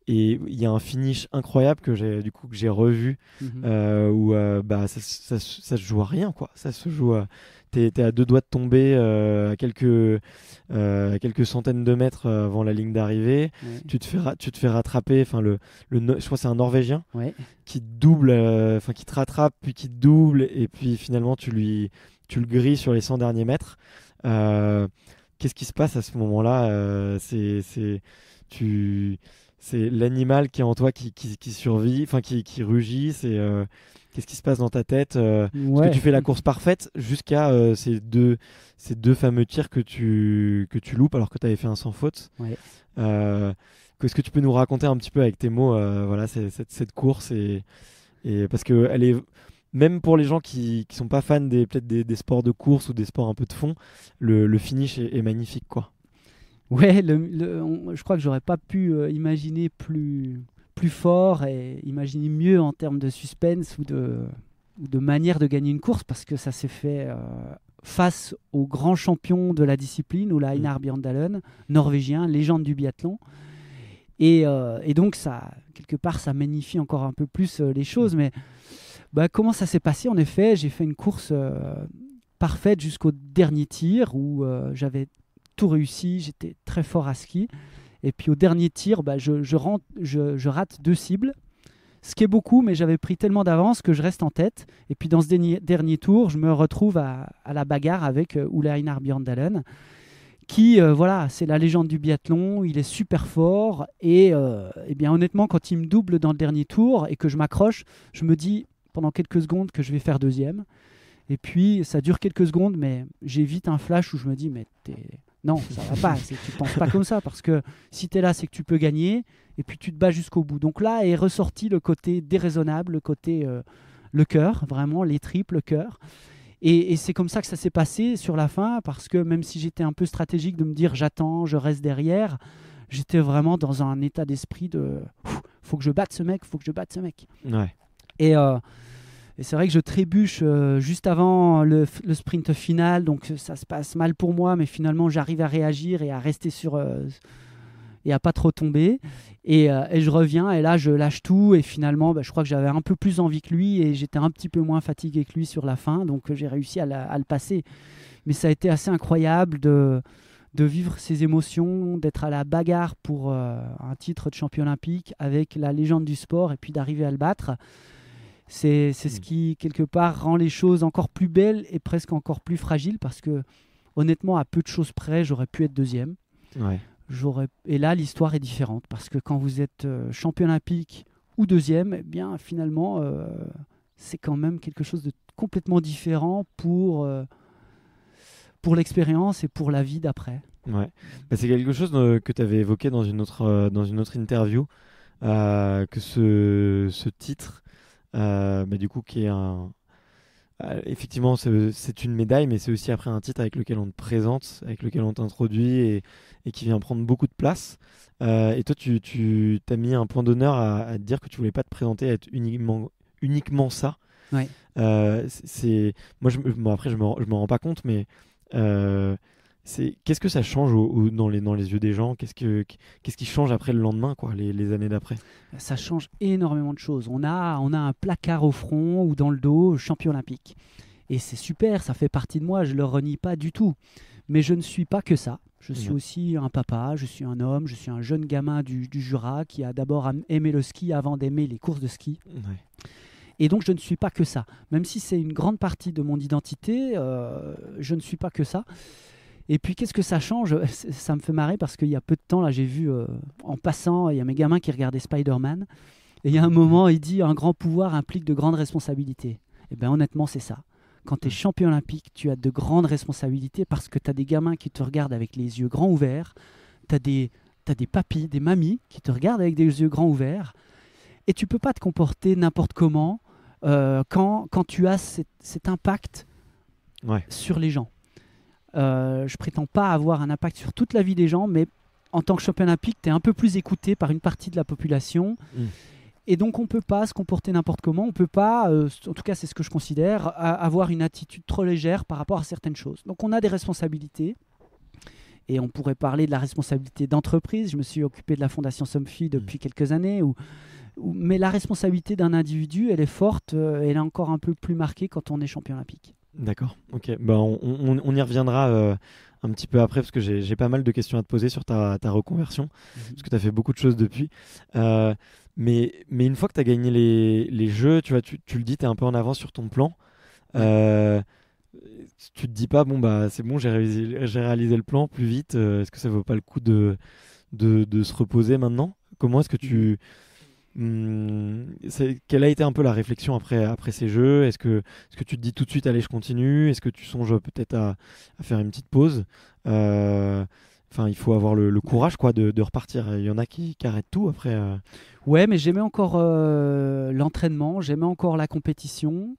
et il y a un finish incroyable que j'ai du coup que j'ai revu mhm. euh, où euh, bah ça, ça, se joue à rien quoi. Ça se joue à t'es à deux doigts de tomber euh, à quelques quelques centaines de mètres avant la ligne d'arrivée. Tu te fais tu te fais rattraper. Enfin le, je crois c'est un Norvégien qui double, enfin qui te rattrape puis qui te double et puis finalement tu lui tu le grilles sur les 100 derniers mètres. Qu'est-ce qui se passe à ce moment-là C'est tu c'est l'animal qui est en toi qui, qui, survit, enfin qui, rugit, c'est euh, qu'est-ce qui se passe dans ta tête est-ce euh, que tu fais la course parfaite jusqu'à euh, ces, deux, fameux tirs que tu, loupes alors que tu avais fait un sans faute. Ouais. ce que tu peux nous raconter un petit peu avec tes mots, voilà, cette, cette, course et, parce que elle est même pour les gens qui ne sont pas fans des peut sports de course ou des sports un peu de fond, le, finish est, est magnifique quoi. Ouais, je crois que j'aurais pas pu euh, imaginer plus, plus fort et imaginer mieux en termes de suspense ou de, de manière de gagner une course parce que ça s'est fait euh, face aux grands champions de la discipline, Ola mm. Einar Bjørndalen, norvégien, légende du biathlon. Euh, et, donc, ça, quelque part, ça magnifie encore un peu plus les choses. Mm. Mais bah, comment ça s'est passé En effet, j'ai fait une course parfaite jusqu'au dernier tir où j'avais tout réussi, j'étais très fort à ski. Et puis au dernier tir, bah, je, rentre, je, rate deux cibles, ce qui est beaucoup, mais j'avais pris tellement d'avance que je reste en tête. Et puis dans ce dernier, dernier tour, je me retrouve à, la bagarre avec euh, Oulé qui, euh, voilà, c'est la légende du biathlon, il est super fort. Et, euh, eh bien honnêtement, quand il me double dans le dernier tour et que je m'accroche, je me dis pendant quelques secondes que je vais faire deuxième. Et puis ça dure quelques secondes, mais j'évite un flash où je me dis, mais t'es non, ça va pas. Tu penses pas comme ça parce que si tu es là, c'est que tu peux gagner et puis tu te bats jusqu'au bout. Donc là est ressorti le côté déraisonnable, le côté euh, le cœur, vraiment les triples le cœur. Et, c'est comme ça que ça s'est passé sur la fin parce que même si j'étais un peu stratégique de me dire j'attends, je reste derrière, j'étais vraiment dans un état d'esprit de faut que je batte ce mec, faut que je batte ce mec. Ouais. Et euh, et c'est vrai que je trébuche euh, juste avant le, sprint final, donc euh, ça se passe mal pour moi, mais finalement j'arrive à réagir et à rester sur euh, et à pas trop tomber. Et, je reviens et là je lâche tout et finalement bah, je crois que j'avais un peu plus envie que lui et j'étais un petit peu moins fatigué que lui sur la fin donc j'ai réussi à, le passer. Mais ça a été assez incroyable de, vivre ces émotions, d'être à la bagarre pour un titre de champion olympique avec la légende du sport et puis d'arriver à le battre. C'est ce hmm. qui, quelque part, rend les choses encore plus belles et presque encore plus fragiles parce que, honnêtement, à peu de choses près, j'aurais pu être deuxième. Et là, l'histoire est différente parce que quand vous êtes euh, champion olympique ou deuxième, eh bien, finalement, euh, c'est quand même quelque chose de complètement différent pour, euh, pour l'expérience et pour la vie d'après. Ouais. Bah, c'est quelque chose que tu avais évoqué dans une autre, dans une autre interview, que ce titre euh, mais du coup, qui est un. Euh, effectivement, c'est une médaille, mais c'est aussi après un titre avec lequel on te présente, avec lequel on t'introduit et, et, qui vient prendre beaucoup de place. Euh, et toi, tu, tu as mis un point d'honneur à, dire que tu voulais pas te présenter à être uniquement, uniquement ça. Ouais. c'est moi, je, après, je me, je me rends pas compte, mais c'est qu'est-ce que ça change dans, les, les yeux des gens Qu'est-ce que qu'est-ce qui change après le lendemain, quoi, les, années d'après Ça change énormément de choses. On a on a un placard au front ou dans le dos, champion olympique, et c'est super, ça fait partie de moi. Je le renie pas du tout, mais je ne suis pas que ça. Je suis mmh. aussi un papa, je suis un homme, je suis un jeune gamin du, Jura qui a d'abord aimé le ski avant d'aimer les courses de ski. Et donc je ne suis pas que ça. Même si c'est une grande partie de mon identité, euh, je ne suis pas que ça. Et puis, qu'est-ce que ça change euh, Ça me fait marrer parce qu'il y a peu de temps, là, j'ai vu euh, en passant, il y a mes gamins qui regardaient Spider-Man. Et il y a un moment, il dit un grand pouvoir implique de grandes responsabilités. Et eh bien, honnêtement, c'est ça. Quand tu es champion olympique, tu as de grandes responsabilités parce que tu as des gamins qui te regardent avec les yeux grands ouverts. Tu as des, des papis, des mamies qui te regardent avec des yeux grands ouverts. Et tu peux pas te comporter n'importe comment euh, quand, quand tu as cet, impact sur les gens. Euh, je prétends pas avoir un impact sur toute la vie des gens, mais en tant que champion olympique, tu es un peu plus écouté par une partie de la population. Mm. Et donc, on peut pas se comporter n'importe comment. On peut pas, euh, en tout cas, c'est ce que je considère, avoir une attitude trop légère par rapport à certaines choses. Donc, on a des responsabilités. Et on pourrait parler de la responsabilité d'entreprise. Je me suis occupé de la fondation Somfy mm. depuis quelques années. mais la responsabilité d'un individu, elle est forte. Euh, elle est encore un peu plus marquée quand on est champion olympique. D'accord, ok. Bah, on, y reviendra euh, un petit peu après parce que j'ai pas mal de questions à te poser sur ta, reconversion, mhm. parce que tu as fait beaucoup de choses depuis. Euh, mais, mais une fois que tu as gagné les, les, jeux, tu, vois, tu, le dis, tu es un peu en avance sur ton plan. Euh, tu te dis pas, bon, bah c'est bon, j'ai réalisé, le plan plus vite, est-ce que ça vaut pas le coup de, de, se reposer maintenant Comment est-ce que mhm. tu. Hum, quelle a été un peu la réflexion après, après ces jeux Est-ce que, que tu te dis tout de suite, allez, je continue Est-ce que tu songes peut-être à, faire une petite pause euh, Enfin, il faut avoir le, courage quoi de, repartir. Il y en a qui, arrêtent tout après. Euh. Ouais, mais j'aimais encore euh, l'entraînement, j'aimais encore la compétition.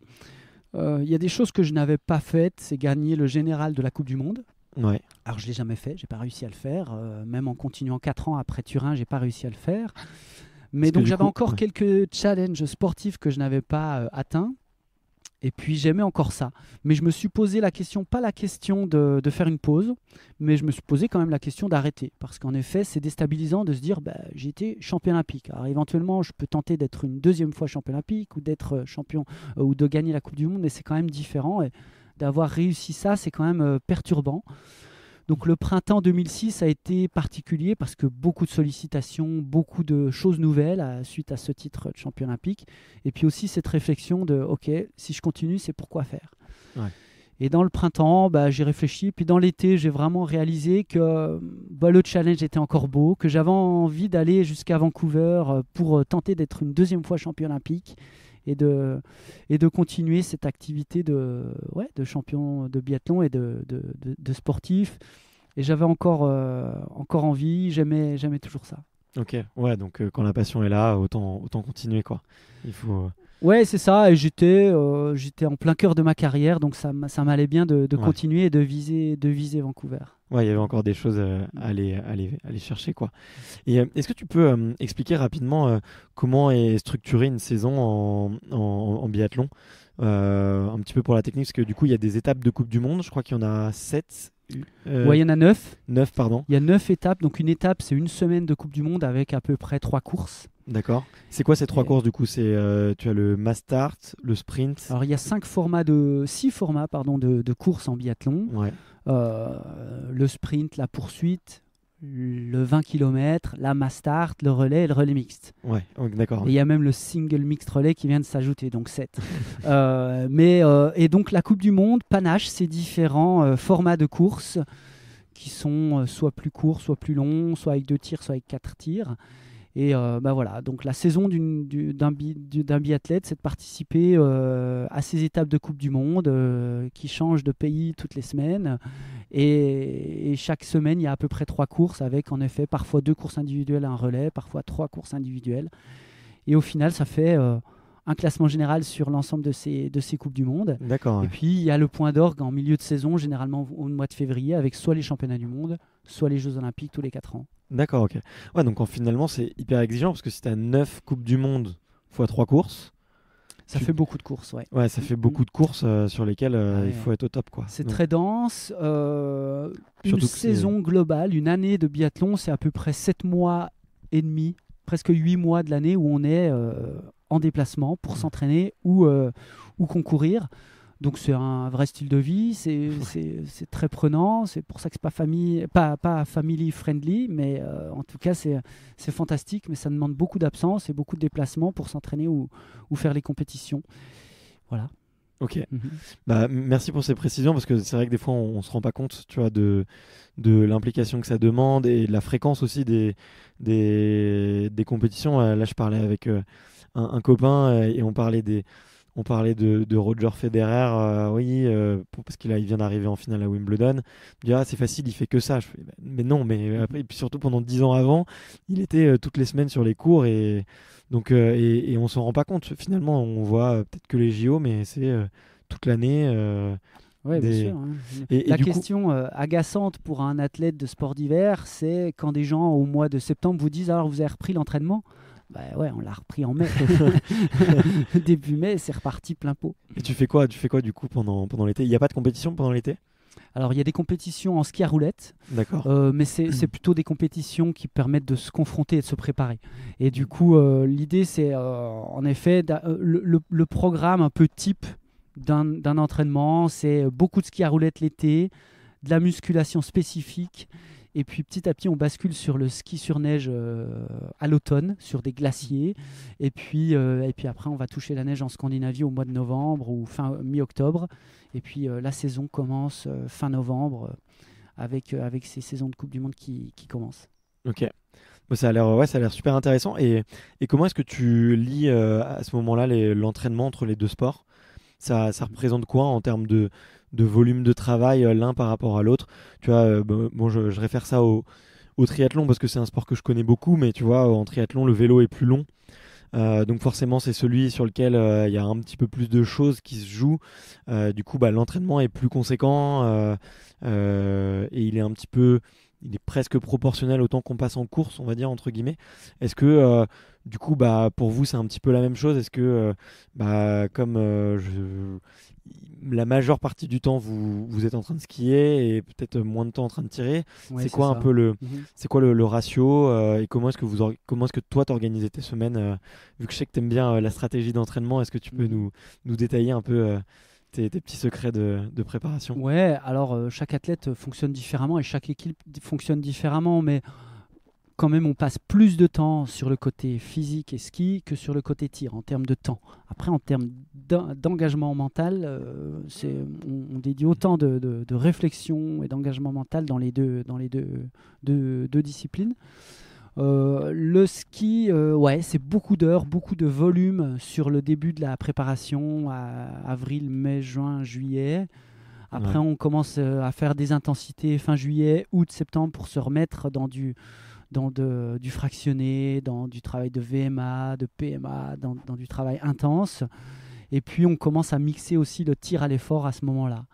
Il y a des choses que je n'avais pas faites, c'est gagner le général de la Coupe du Monde. Ouais. Alors je l'ai jamais fait, j'ai pas réussi à le faire. même en continuant 4 ans après Turin, j'ai pas réussi à le faire. Mais donc j'avais encore quelques challenges sportifs que je n'avais pas euh, atteints. Et puis j'aimais encore ça. Mais je me suis posé la question, pas la question de, faire une pause, mais je me suis posé quand même la question d'arrêter. Parce qu'en effet, c'est déstabilisant de se dire, bah, j'ai été champion olympique. Alors éventuellement, je peux tenter d'être une deuxième fois champion olympique ou d'être euh, champion euh, ou de gagner la Coupe du Monde, mais c'est quand même différent. Et d'avoir réussi ça, c'est quand même perturbant. Donc le printemps 2006 a été particulier parce que beaucoup de sollicitations, beaucoup de choses nouvelles à, euh, suite à ce titre de champion olympique. Et puis aussi cette réflexion de OK, si je continue, c'est pourquoi faire. Et dans le printemps, bah, j'ai réfléchi. Puis dans l'été, j'ai vraiment réalisé que bah, le challenge était encore beau, que j'avais envie d'aller jusqu'à Vancouver euh, pour euh, tenter d'être une deuxième fois champion olympique et de, et de continuer cette activité de, ouais, de champion de biathlon et de, de, de, sportif. Et j'avais encore, euh, encore envie, j'aimais, j'aimais toujours ça. Ok, ouais, donc euh, quand la passion est là, autant, autant continuer quoi. Il faut. Euh, ouais, c'est ça. Et j'étais, j'étais en plein cœur de ma carrière, donc ça, ça m'allait bien de, continuer et de viser, de viser Vancouver. Ouais, il y avait encore des choses euh, à, aller, aller, aller, chercher. quoi. Et euh, est-ce que tu peux euh, expliquer rapidement comment est structurée une saison en, en, biathlon Un petit peu pour la technique, parce que du coup, il y a des étapes de Coupe du Monde. Je crois qu'il y en a 7. ouais, il y en a 9. 9, pardon. Il y a 9 étapes. Donc, une étape, c'est une semaine de Coupe du Monde avec à peu près trois courses. D'accord. C'est quoi ces trois courses du coup C'est euh, tu as le mass start, le sprint. Alors il y a cinq formats de six formats pardon de, de courses en biathlon. Euh, le sprint, la poursuite, le 20 km, la mass start, le relais et le relais mixte. Ouais, d'accord. Il y a même le single mixed relais qui vient de s'ajouter, donc 7. [laughs] Euh, mais et donc la Coupe du Monde panache ces différents formats de courses qui sont soit plus courts, soit plus longs, soit avec deux tirs, soit avec quatre tirs. Et euh, bah voilà, donc la saison d'un biathlète, c'est de participer euh, à ces étapes de Coupe du Monde euh, qui changent de pays toutes les semaines. Et, chaque semaine, il y a à peu près trois courses, avec en effet parfois deux courses individuelles à un relais, parfois trois courses individuelles. Et au final, ça fait un classement général sur l'ensemble de ces, de ces Coupes du Monde. D'accord. Et puis, il y a le point d'orgue en milieu de saison, généralement au mois de février, avec soit les championnats du monde, soit les Jeux Olympiques tous les 4 ans. D'accord, ok. Ouais, donc finalement, c'est hyper exigeant parce que si tu neuf 9 Coupes du Monde x 3 courses. Ça fait beaucoup de courses, ouais. Ouais, ça fait beaucoup de courses euh, sur lesquelles euh, il faut être au top, quoi. C'est très dense. Euh, une saison globale, une année de biathlon, c'est à peu près 7 mois et demi, presque 8 mois de l'année où on est en déplacement pour mmh. s'entraîner ou, ou concourir. Donc c'est un vrai style de vie, c'est très prenant, c'est pour ça que c'est pas famille, pas, family friendly, mais euh, en tout cas c'est fantastique, mais ça demande beaucoup d'absence et beaucoup de déplacements pour s'entraîner ou, faire les compétitions. Voilà. Ok. Mhm. bah, merci pour ces précisions parce que c'est vrai que des fois on, ne se rend pas compte, tu vois, de, de l'implication que ça demande et de la fréquence aussi des, des, compétitions. Euh, là, je parlais avec euh, un, copain et on parlait des on parlait de, Roger Federer, euh, oui, euh, parce qu'il vient d'arriver en finale à Wimbledon. On dit, ah, c'est facile, il fait que ça. Bah, mais non, mais puis surtout pendant dix ans avant, il était euh, toutes les semaines sur les cours et donc et, on s'en rend pas compte. Finalement, on voit peut-être que les JO, mais c'est toute l'année. Oui, bien sûr. Hein. Et, la question agaçante pour un athlète de sport d'hiver, c'est quand des gens au mois de septembre vous disent alors vous avez repris l'entraînement bah ouais, on l'a repris en mai. [laughs] [laughs] Début mai, c'est reparti plein pot. Et tu fais quoi Tu fais quoi du coup pendant, pendant l'été Il n'y a pas de compétition pendant l'été alors, il y a des compétitions en ski à roulette. D'accord. Euh, mais [clears throat] c'est plutôt des compétitions qui permettent de se confronter et de se préparer. Et du coup, euh, l'idée, c'est euh, en effet le, programme un peu type d'un entraînement. C'est beaucoup de ski à roulette l'été, de la musculation spécifique et puis petit à petit, on bascule sur le ski sur neige euh, à l'automne, sur des glaciers. Et puis, euh, et puis après, on va toucher la neige en Scandinavie au mois de novembre ou fin euh, mi-octobre. Et puis la saison commence fin novembre avec, avec ces saisons de Coupe du Monde qui, qui commencent. Ok. ça a l'air ouais, ça a l'air super intéressant. Et, et comment est-ce que tu lis à ce moment-là l'entraînement entre les deux sports ça, ça représente quoi en termes de de volume de travail euh, l'un par rapport à l'autre. Tu vois, euh, bon, je, réfère ça au, triathlon parce que c'est un sport que je connais beaucoup, mais tu vois, en triathlon, le vélo est plus long. Euh, donc forcément, c'est celui sur lequel il y a un petit peu plus de choses qui se jouent. du coup, bah, l'entraînement est plus conséquent et il est un petit peu, il est presque proportionnel autant qu'on passe en course, on va dire entre guillemets. Est-ce que du coup, bah, pour vous, c'est un petit peu la même chose Est-ce que, bah, comme je, la majeure partie du temps vous, êtes en train de skier et peut-être moins de temps en train de tirer. c'est quoi un peu le mhm. c'est quoi le, ratio euh, et comment est-ce que vous comment est-ce que toi t'organises tes semaines euh, vu que je sais que tu aimes bien euh, la stratégie d'entraînement est-ce que tu peux mhm. nous nous détailler un peu tes, petits secrets de, préparation Ouais alors chaque athlète fonctionne différemment et chaque équipe fonctionne différemment mais quand même, on passe plus de temps sur le côté physique et ski que sur le côté tir en termes de temps. Après, en termes d'engagement mental, euh, on, dédie autant de, réflexion et d'engagement mental dans les deux, disciplines. Euh, le ski, euh, ouais, c'est beaucoup d'heures, beaucoup de volume sur le début de la préparation, à avril, mai, juin, juillet. Après, on commence à faire des intensités fin juillet, août, septembre pour se remettre dans du, dans de, du fractionné, dans du travail de VMA, de PMA, dans, du travail intense. Et puis on commence à mixer aussi le tir à l'effort à ce moment-là.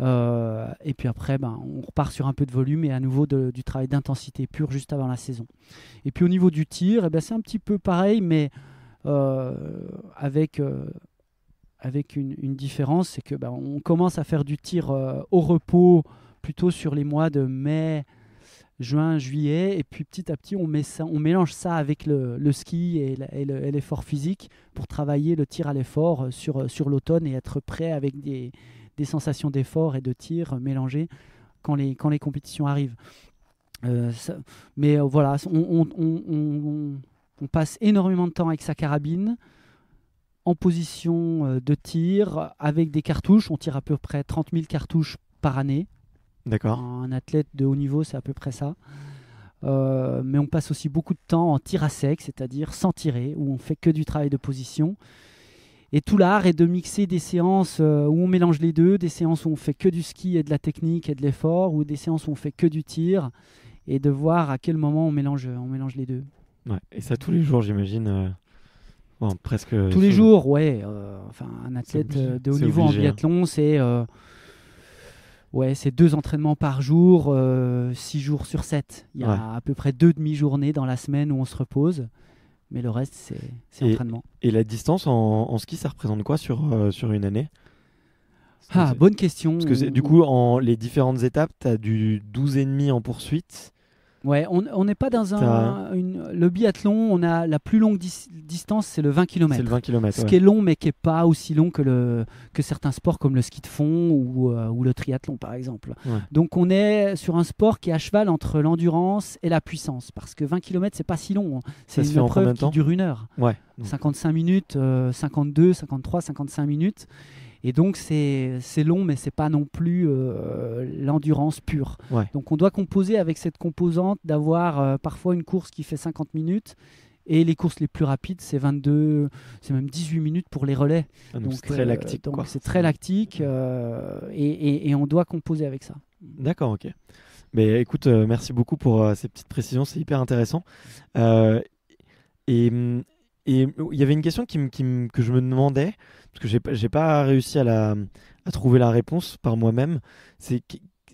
Euh, et puis après, ben, on repart sur un peu de volume et à nouveau du travail d'intensité pure juste avant la saison. Et puis au niveau du tir, eh ben, c'est un petit peu pareil, mais euh, avec, euh, avec une, différence, c'est qu'on ben, commence à faire du tir au repos plutôt sur les mois de mai, juin, juillet, et puis petit à petit, on, met ça, on mélange ça avec le, ski et, l'effort physique pour travailler le tir à l'effort euh, euh, sur, l'automne et être prêt avec des, sensations d'effort et de tir euh, mélangées quand les, compétitions arrivent. mais voilà, on, on, passe énormément de temps avec sa carabine en position de tir avec des cartouches. On tire à peu près 30 000 cartouches par année D'accord. Un athlète de haut niveau, c'est à peu près ça. Euh, mais on passe aussi beaucoup de temps en tir à sec, c'est-à-dire sans tirer, où on fait que du travail de position. Et tout l'art est de mixer des séances euh, où on mélange les deux, des séances où on fait que du ski et de la technique et de l'effort, ou des séances où on fait que du tir, et de voir à quel moment on mélange, on mélange les deux. et ça tous les jours, j'imagine. Euh, presque. Tous les jours, ouais. un athlète de haut niveau en hein. biathlon, c'est Ouais, c'est deux entraînements par jour, euh, six jours sur sept. Il y a à peu près deux demi-journées dans la semaine où on se repose. Mais le reste, c'est, entraînement. Et la distance en, ski, ça représente quoi sur, euh, une année Ah, bonne question. Parce que du coup, en les différentes étapes, tu as du 12,5 en poursuite, Ouais, on n'est pas dans un, le biathlon. On a la plus longue distance, c'est le 20 km. C'est le 20 km. Ce qui est long, mais qui n'est pas aussi long que le que certains sports comme le ski de fond ou, euh, ou le triathlon, par exemple. Donc on est sur un sport qui est à cheval entre l'endurance et la puissance, parce que 20 km c'est pas si long. Hein. C'est une épreuve qui dure une heure. Ouais. 55 minutes, 52, 53, 55 minutes. Et donc, c'est long, mais c'est pas non plus euh, l'endurance pure. Donc, on doit composer avec cette composante d'avoir euh, parfois une course qui fait 50 minutes. Et les courses les plus rapides, c'est 22, c'est même 18 minutes pour les relais. Ah, donc, c'est très euh, lactique. c'est très lactique. Et, et, on doit composer avec ça. D'accord, ok. Mais écoute, merci beaucoup pour ces petites précisions. C'est hyper intéressant. et. Hum, et il y avait une question qui que je me demandais, parce que je n'ai pas réussi à, la, trouver la réponse par moi-même. C'est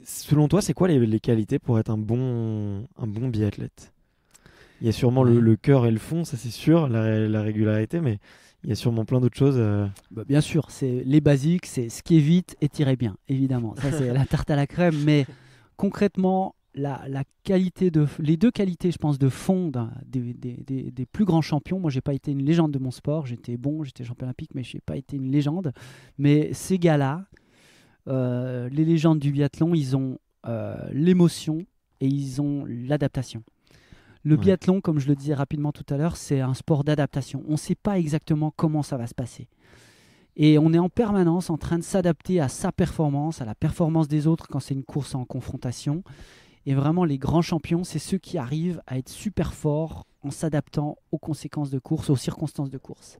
Selon toi, c'est quoi les, qualités pour être un bon, un bon biathlète Il y a sûrement le, cœur et le fond, ça c'est sûr, la, régularité, mais il y a sûrement plein d'autres choses. Euh. Bah, bien sûr, c'est les basiques, c'est ce qui est vite et tirer bien, évidemment. Ça c'est la tarte à la crème, mais concrètement, la, la, qualité de les deux qualités, je pense, de fond des, des, des, plus grands champions. Moi, j'ai pas été une légende de mon sport. J'étais bon, j'étais champion olympique, mais j'ai pas été une légende. Mais ces gars-là, euh, les légendes du biathlon, ils ont euh, l'émotion et ils ont l'adaptation. Le biathlon, comme je le disais rapidement tout à l'heure, c'est un sport d'adaptation. On ne sait pas exactement comment ça va se passer. Et on est en permanence en train de s'adapter à sa performance, à la performance des autres quand c'est une course en confrontation. Et vraiment, les grands champions, c'est ceux qui arrivent à être super forts en s'adaptant aux conséquences de course, aux circonstances de course.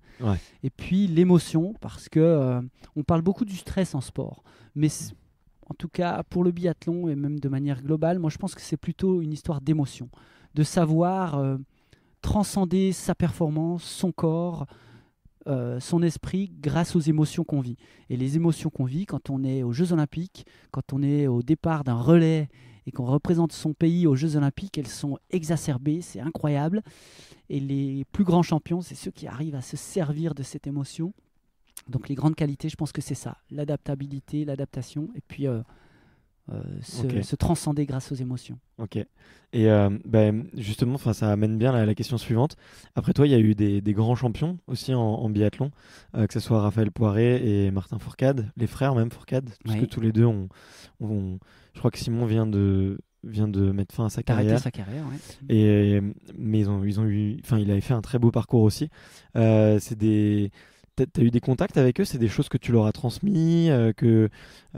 Et puis l'émotion, parce que euh, on parle beaucoup du stress en sport, mais en tout cas pour le biathlon et même de manière globale, moi je pense que c'est plutôt une histoire d'émotion, de savoir euh, transcender sa performance, son corps, euh, son esprit grâce aux émotions qu'on vit. Et les émotions qu'on vit quand on est aux Jeux Olympiques, quand on est au départ d'un relais et qu'on représente son pays aux Jeux Olympiques, elles sont exacerbées, c'est incroyable. Et les plus grands champions, c'est ceux qui arrivent à se servir de cette émotion. Donc les grandes qualités, je pense que c'est ça, l'adaptabilité, l'adaptation, et puis euh, euh, se, transcender grâce aux émotions. Ok. Et euh, ben, justement, ça amène bien à la question suivante. Après toi, il y a eu des, grands champions aussi en, biathlon, euh, que ce soit Raphaël Poiré et Martin Fourcade, les frères même Fourcade, parce que tous les deux ont, ont je crois que Simon vient de vient de mettre fin à sa carrière. sa carrière, Et euh, mais ils ont ils ont eu, enfin il avait fait un très beau parcours aussi. Euh, c'est des T'as eu des contacts avec eux C'est des choses que tu leur as transmises euh,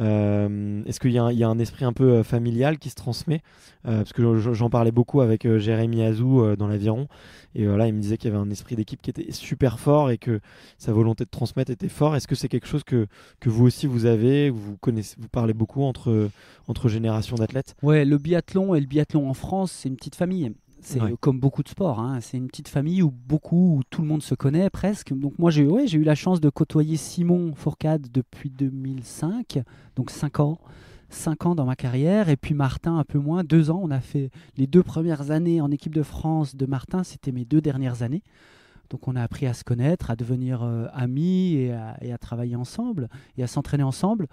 euh, Est-ce qu'il y, a un esprit un peu euh, familial qui se transmet Parce que j'en parlais beaucoup avec Jérémy Azou dans l'aviron. Et voilà, il me disait qu'il y avait un esprit d'équipe qui était super fort et que sa volonté de transmettre était forte. Est-ce que c'est quelque chose que, vous aussi vous avez Vous connaissez, vous parlez beaucoup entre, entre générations d'athlètes Ouais, le biathlon et le biathlon en France, c'est une petite famille. C'est euh, comme beaucoup de sports. Hein. C'est une petite famille où beaucoup, où tout le monde se connaît presque. Donc moi, j'ai ouais, eu la chance de côtoyer Simon Fourcade depuis 2005, donc 5 ans. 5 ans dans ma carrière et puis Martin un peu moins, 2 ans. On a fait les deux premières années en équipe de France de Martin, c'était mes deux dernières années. Donc on a appris à se connaître, à devenir euh, amis et à, travailler ensemble et à s'entraîner ensemble.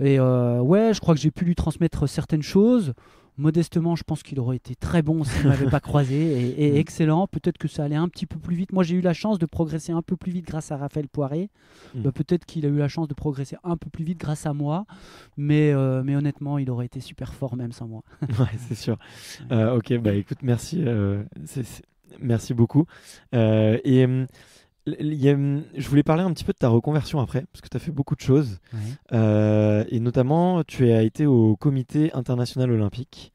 Et euh, ouais, je crois que j'ai pu lui transmettre certaines choses modestement, je pense qu'il aurait été très bon s'il ne m'avait pas croisé et, [laughs] mm. excellent. Peut-être que ça allait un petit peu plus vite. Moi, j'ai eu la chance de progresser un peu plus vite grâce à Raphaël Poiré. Mm. Bah, peut-être qu'il a eu la chance de progresser un peu plus vite grâce à moi. Mais, euh, mais honnêtement, il aurait été super fort même sans moi. [laughs] ouais, c'est sûr. Euh, ok, bah écoute, merci. Euh, merci beaucoup. et. Hum, Hum, je voulais parler un petit peu de ta reconversion après, parce que tu as fait beaucoup de choses. Euh, et notamment, tu as été au comité international olympique.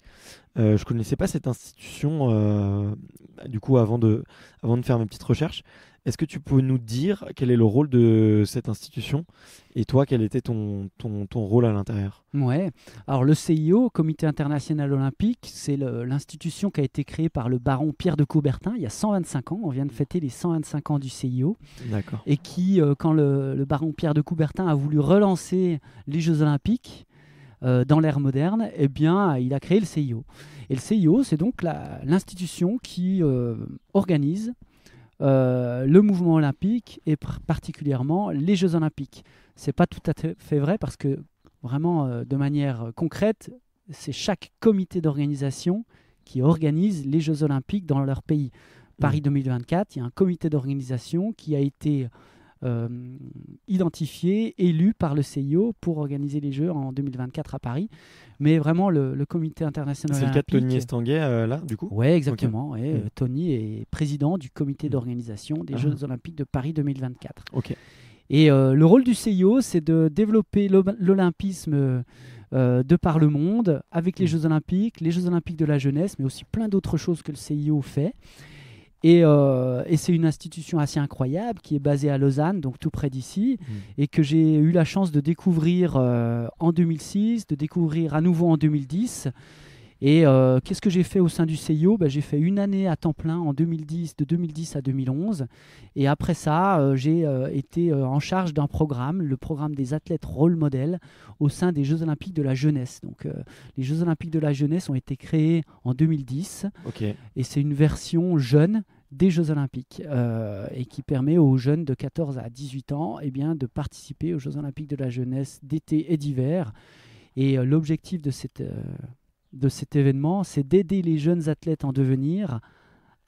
Euh, je connaissais pas cette institution, euh, du coup, avant de, avant de faire mes petites recherches. Est-ce que tu peux nous dire quel est le rôle de cette institution et toi, quel était ton, ton, rôle à l'intérieur Ouais. Alors le CIO, Comité international olympique, c'est l'institution qui a été créée par le baron Pierre de Coubertin il y a 125 ans. On vient de fêter les 125 ans du CIO. D'accord. Et qui, euh, quand le, baron Pierre de Coubertin a voulu relancer les Jeux olympiques, euh, dans l'ère moderne, eh bien, il a créé le CIO. Et le CIO, c'est donc l'institution qui euh, organise euh, le mouvement olympique et particulièrement les Jeux olympiques. C'est pas tout à fait vrai parce que vraiment euh, de manière euh, concrète, c'est chaque comité d'organisation qui organise les Jeux olympiques dans leur pays. Paris 2024, mmh. il y a un comité d'organisation qui a été euh, identifié, élu par le CIO pour organiser les Jeux en 2024 à Paris. Mais vraiment, le, comité international. C'est le cas de Tony Estanguet, euh, là, du coup Oui, exactement. Et, euh, mm. Tony est président du comité mm. d'organisation des ah. Jeux olympiques de Paris 2024. Ok. Et le rôle du CIO, c'est de développer l'olympisme de par le monde, avec les mm. Jeux Olympiques, les Jeux Olympiques de la jeunesse, mais aussi plein d'autres choses que le CIO fait. Euh, et, c'est une institution assez incroyable qui est basée à Lausanne, donc tout près d'ici, mm. et que j'ai eu la chance de découvrir euh, en 2006, de découvrir à nouveau en 2010. Et euh, qu'est-ce que j'ai fait au sein du CIO ben, J'ai fait une année à temps plein en 2010, de 2010 à 2011. Et après ça, j'ai été en charge d'un programme, le programme des athlètes rôle modèle au sein des Jeux Olympiques de la jeunesse. Donc, les Jeux Olympiques de la jeunesse ont été créés en 2010. Ok. Et c'est une version jeune des Jeux Olympiques euh, et qui permet aux jeunes de 14 à 18 ans eh bien, de participer aux Jeux Olympiques de la jeunesse d'été et d'hiver. Et euh, l'objectif de, euh, de cet événement, c'est d'aider les jeunes athlètes en devenir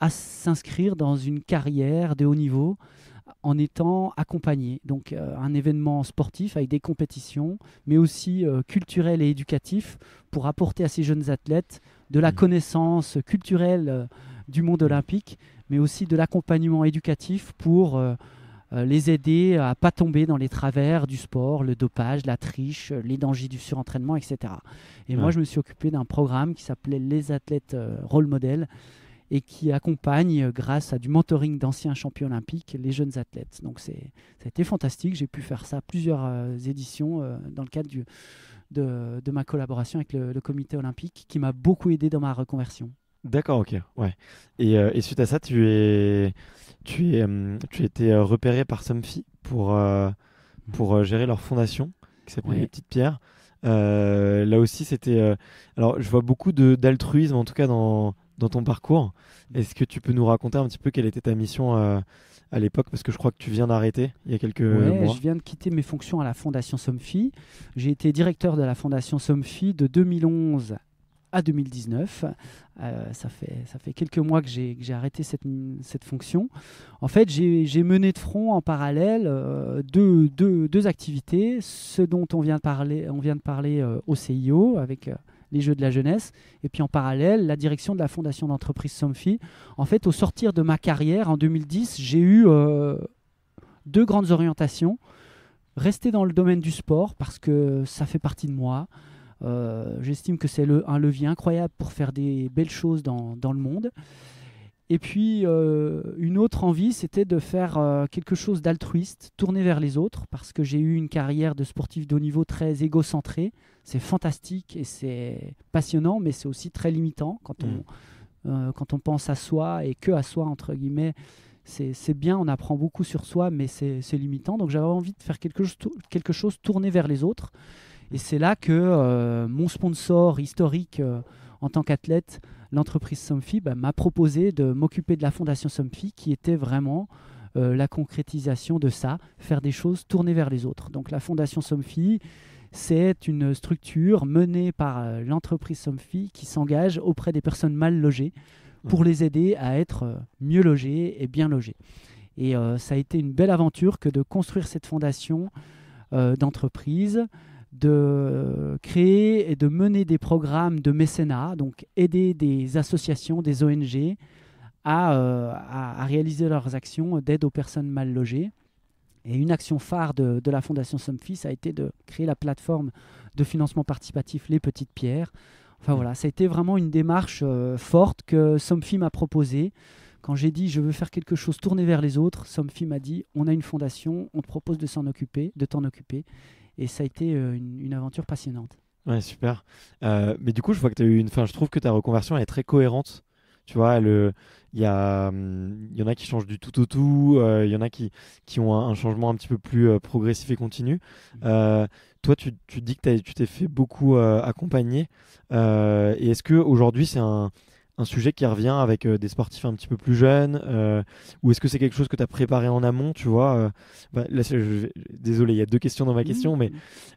à s'inscrire dans une carrière de haut niveau en étant accompagnés. Donc un événement sportif avec des compétitions, mais aussi culturel et éducatif pour apporter à ces jeunes athlètes de la mmh. connaissance culturelle du monde mmh. olympique, mais aussi de l'accompagnement éducatif pour euh, euh, les aider à pas tomber dans les travers du sport, le dopage, la triche, euh, les dangers du surentraînement, etc. Et moi, je me suis occupé d'un programme qui s'appelait Les athlètes rôle modèle et qui accompagne, grâce à du mentoring d'anciens champions olympiques, les jeunes athlètes. Donc, ça a été fantastique. J'ai pu faire ça plusieurs éditions dans le cadre de, ma collaboration avec le comité olympique qui m'a beaucoup aidé dans ma reconversion. D'accord, ok, ouais. Euh, et, suite à ça, tu es, tu es, euh, tu as été euh, repéré par Somfy pour, pour gérer leur fondation qui s'appelle Les Petites Pierres. là aussi, c'était. alors, je vois beaucoup de d'altruisme en tout cas dans, dans ton parcours. Est-ce que tu peux nous raconter un petit peu quelle était ta mission à l'époque Parce que je crois que tu viens d'arrêter il y a quelques Ouais, je viens de quitter mes fonctions à la Fondation Somfy. J'ai été directeur de la Fondation Somfy de 2011 à 2019. Euh, ça, fait, ça fait quelques mois que j'ai arrêté cette, fonction. En fait, j'ai mené de front en parallèle euh, deux, deux, deux, activités, ce dont on vient de parler, on vient de parler euh, au CIO avec les Jeux de la Jeunesse, et puis en parallèle, la direction de la fondation d'entreprise Somfy. En fait, au sortir de ma carrière en 2010, j'ai eu deux grandes orientations. Rester dans le domaine du sport parce que ça fait partie de moi. Euh, j'estime que c'est le, un levier incroyable pour faire des belles choses dans, dans le monde. Et puis, euh, une autre envie, c'était de faire euh, quelque chose d'altruiste, tourner vers les autres, parce que j'ai eu une carrière de sportif de haut niveau très égocentré C'est fantastique et c'est passionnant, mais c'est aussi très limitant quand on, mm. quand on pense à soi et que à soi, entre guillemets c'est bien, on apprend beaucoup sur soi, mais c'est limitant. Donc j'avais envie de faire quelque chose, quelque chose tourné vers les autres. Et c'est là que euh, mon sponsor historique euh, en tant qu'athlète, l'entreprise Somfy, bah, m'a proposé de m'occuper de la fondation Somfy, qui était vraiment euh, la concrétisation de ça, faire des choses tournées vers les autres. Donc la fondation Somfy, c'est une structure menée par l'entreprise Somfy qui s'engage auprès des personnes mal logées pour mmh. les aider à être mieux logées et bien logées. Et ça a été une belle aventure que de construire cette fondation d'entreprise de créer et de mener des programmes de mécénat, donc aider des associations, des ONG euh, à, réaliser leurs actions d'aide aux personnes mal logées. Et une action phare de, la Fondation ça a été de créer la plateforme de financement participatif Les Petites Pierres. Enfin voilà, ça a été vraiment une démarche euh, forte que SOMFI m'a proposée. Quand j'ai dit je veux faire quelque chose tourné vers les autres, SOMFI m'a dit on a une fondation, on te propose de s'en occuper, de t'en occuper. Et ça a été euh, une, aventure passionnante. Ouais, super. Euh, mais du coup, je vois que tu as eu une. fin je trouve que ta reconversion est très cohérente. Tu vois, euh, il y, hum, y en a qui changent du tout au tout, il y en a qui, qui ont un, changement un petit peu plus progressif et continu. Mm. toi, tu, tu, dis que tu t'es fait beaucoup accompagner. et est-ce qu'aujourd'hui, c'est un, un sujet qui revient avec euh, des sportifs un petit peu plus jeunes euh, Ou est-ce que c'est quelque chose que tu as préparé en amont, tu vois euh, bah, Désolé, il y a deux questions dans ma question, mais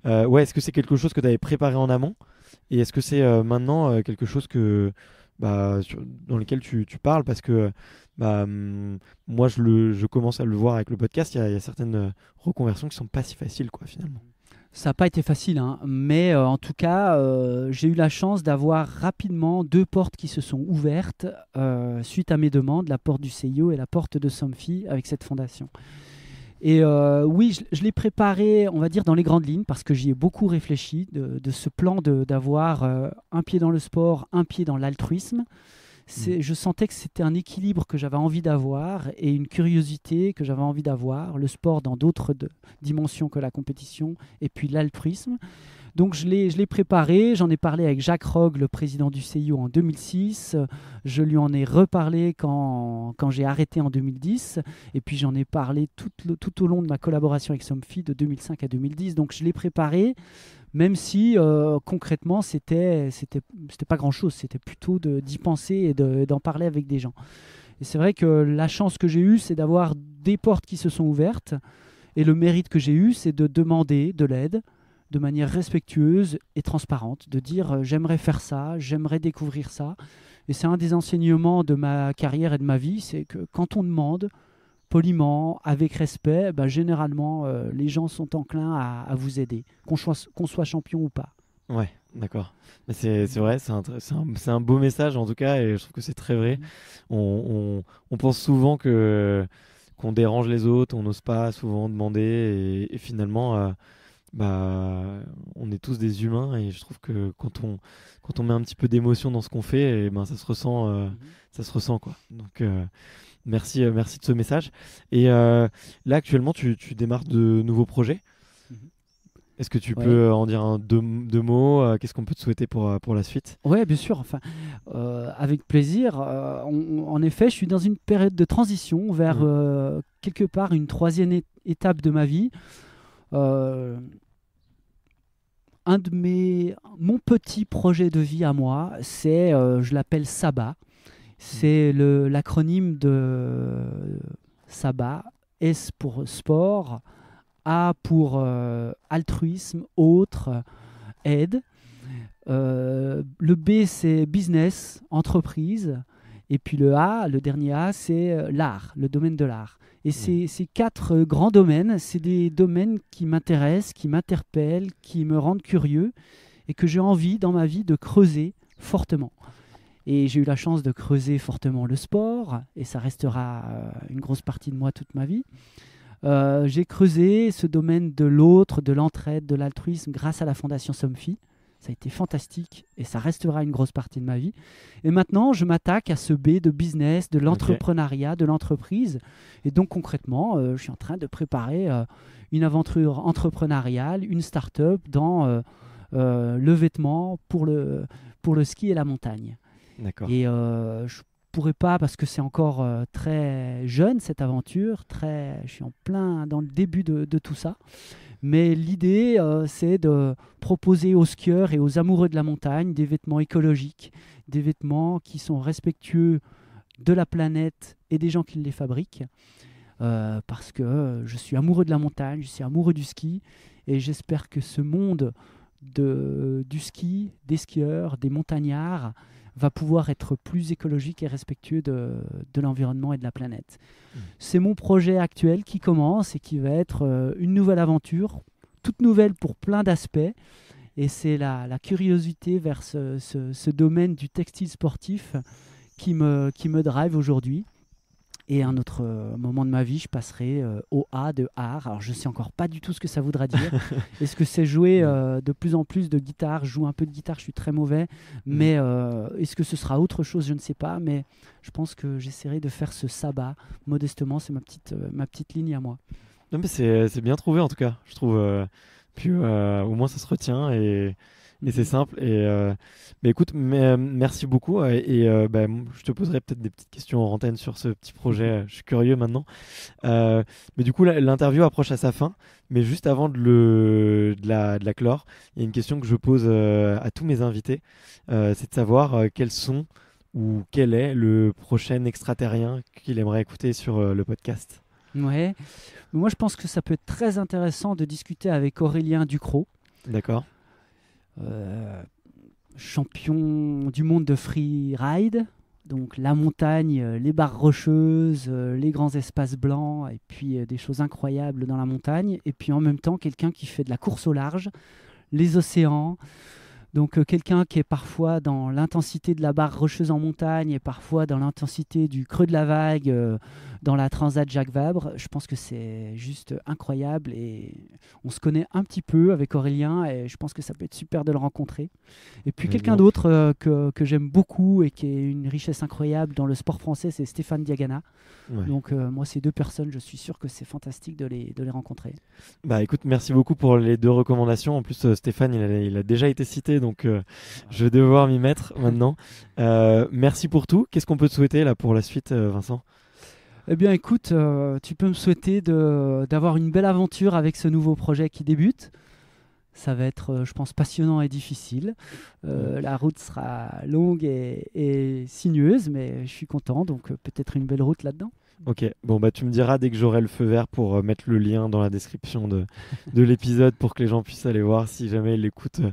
ouais, est-ce que c'est quelque chose que tu avais préparé en amont Et est-ce que c'est maintenant quelque chose que bah, dans lequel tu, parles Parce que bah, mm, moi, je, le, commence à le voir avec le podcast, il y, a certaines reconversions qui sont pas si faciles, quoi, finalement. Ça n'a pas été facile, hein, mais euh, en tout cas, euh, j'ai eu la chance d'avoir rapidement deux portes qui se sont ouvertes euh, suite à mes demandes, la porte du CIO et la porte de Somfy avec cette fondation. Et oui, je, l'ai préparé, on va dire, dans les grandes lignes, parce que j'y ai beaucoup réfléchi, de, de ce plan d'avoir un pied dans le sport, un pied dans l'altruisme. Mm. Je sentais que c'était un équilibre que j'avais envie d'avoir et une curiosité que j'avais envie d'avoir, le sport dans d'autres dimensions que la compétition, et puis l'altruisme. Donc je l'ai préparé, j'en ai parlé avec Jacques Rogue, le président du CIO, en 2006. Je lui en ai reparlé quand, quand j'ai arrêté en 2010. Et puis j'en ai parlé tout, tout, au long de ma collaboration avec Somfy de 2005 à 2010. Donc je l'ai préparé même si euh, concrètement c'était c'était c'était pas grand chose c'était plutôt d'y penser et d'en parler avec des gens et c'est vrai que la chance que j'ai eue c'est d'avoir des portes qui se sont ouvertes et le mérite que j'ai eu c'est de demander de l'aide de manière respectueuse et transparente de dire euh, j'aimerais faire ça j'aimerais découvrir ça et c'est un des enseignements de ma carrière et de ma vie c'est que quand on demande poliment, avec respect, ben, généralement, euh, les gens sont enclins à, vous aider, qu'on soit champion ou pas. Ouais, d'accord. C'est vrai, c'est un, beau message en tout cas, et je trouve que c'est très vrai. Mm. On, pense souvent que qu'on dérange les autres, on n'ose pas souvent demander, et, finalement, euh, bah, on est tous des humains, et je trouve que quand on, quand on met un petit peu d'émotion dans ce qu'on fait, et ben, ça se ressent, euh, mm-hmm. ça se ressent quoi. Donc Merci, euh, merci de ce message. Et euh, là, actuellement, tu, démarres de nouveaux projets. Mm-hmm. Est-ce que tu peux euh, en dire deux, mots Qu'est-ce qu'on peut te souhaiter pour, pour la suite Oui, bien sûr. Enfin, avec plaisir. en effet, je suis dans une période de transition vers mm. quelque part une troisième étape de ma vie. un de mes, mon petit projet de vie à moi, c'est, je l'appelle Saba. C'est l'acronyme de euh, SABA, S pour sport, A pour euh, altruisme, autre, aide. Euh, le B, c'est business, entreprise. Et puis le A, le dernier A, c'est l'art, le domaine de l'art. Et ces, quatre grands domaines, c'est des domaines qui m'intéressent, qui m'interpellent, qui me rendent curieux et que j'ai envie dans ma vie de creuser fortement. Et j'ai eu la chance de creuser fortement le sport, et ça restera euh, une grosse partie de moi toute ma vie. Euh, j'ai creusé ce domaine de l'autre, de l'entraide, de l'altruisme grâce à la Fondation Somfy. Ça a été fantastique et ça restera une grosse partie de ma vie. Et maintenant, je m'attaque à ce B de business, de l'entrepreneuriat, de l'entreprise. Et donc concrètement, euh, je suis en train de préparer une aventure entrepreneuriale, une start-up dans le vêtement pour le, pour le ski et la montagne. Et je euh, je pourrais pas parce que c'est encore euh, très jeune cette aventure, très, je suis en plein dans le début de, tout ça. Mais l'idée, euh, c'est de proposer aux skieurs et aux amoureux de la montagne des vêtements écologiques, des vêtements qui sont respectueux de la planète et des gens qui les fabriquent. parce que je suis amoureux de la montagne, je suis amoureux du ski, et j'espère que ce monde de, du ski, des skieurs, des montagnards, va pouvoir être plus écologique et respectueux de, l'environnement et de la planète. Mm. C'est mon projet actuel qui commence et qui va être euh, une nouvelle aventure, toute nouvelle pour plein d'aspects. Et c'est la, la, curiosité vers ce, ce, domaine du textile sportif qui me, qui me drive aujourd'hui. Et un autre euh, moment de ma vie, je passerai euh, au A de art. Alors je sais encore pas du tout ce que ça voudra dire. [laughs] Est-ce que c'est jouer euh, de plus en plus de guitare, joue un peu de guitare, je suis très mauvais. Mm. Mais est-ce que ce sera autre chose, je ne sais pas. Mais je pense que j'essaierai de faire ce sabbat modestement. C'est ma petite, ma petite ligne à moi. Non mais c'est bien trouvé en tout cas, je trouve. Puis au moins ça se retient et mais c'est simple. Et euh, écoute, euh, merci beaucoup. Euh, et, euh, bah, je te poserai peut-être des petites questions en antenne sur ce petit projet. Mhm. Je suis curieux maintenant. mais du coup, l'interview approche à sa fin. Mais juste avant de, le, la, de la clore, il y a une question que je pose à tous mes invités. c'est de savoir quels sont ou quel est le prochain extraterrien qu'il aimerait écouter sur le podcast. Ouais. Moi, je pense que ça peut être très intéressant de discuter avec Aurélien Ducrot. D'accord. Euh, champion du monde de free ride, donc la montagne, euh, les barres rocheuses, euh, les grands espaces blancs, et puis des choses incroyables dans la montagne, et puis en même temps quelqu'un qui fait de la course au large, les océans, donc euh, quelqu'un qui est parfois dans l'intensité de la barre rocheuse en montagne et parfois dans l'intensité du creux de la vague euh, dans la Transat Jacques Vabre, je pense que c'est juste incroyable et on se connaît un petit peu avec Aurélien et je pense que ça peut être super de le rencontrer. Et puis quelqu'un d'autre euh, que, j'aime beaucoup et qui est une richesse incroyable dans le sport français, c'est Stéphane Diagana. Donc moi ces deux personnes, je suis sûr que c'est fantastique de les, de les rencontrer. Bah écoute, merci beaucoup pour les deux recommandations. En plus Stéphane, il a déjà été cité donc euh, je vais devoir m'y mettre [laughs] maintenant. Euh, merci pour tout. Qu'est-ce qu'on peut te souhaiter là pour la suite, euh, Vincent eh bien, écoute, tu peux me souhaiter d'avoir une belle aventure avec ce nouveau projet qui débute. Ça va être, je pense, passionnant et difficile. Mm. la route sera longue et, sinueuse, mais je suis content, donc peut-être une belle route là-dedans. Ok, bon bah tu me diras dès que j'aurai le feu vert pour euh, mettre le lien dans la description de, l'épisode pour que les gens puissent aller voir si jamais ils l'écoutent euh,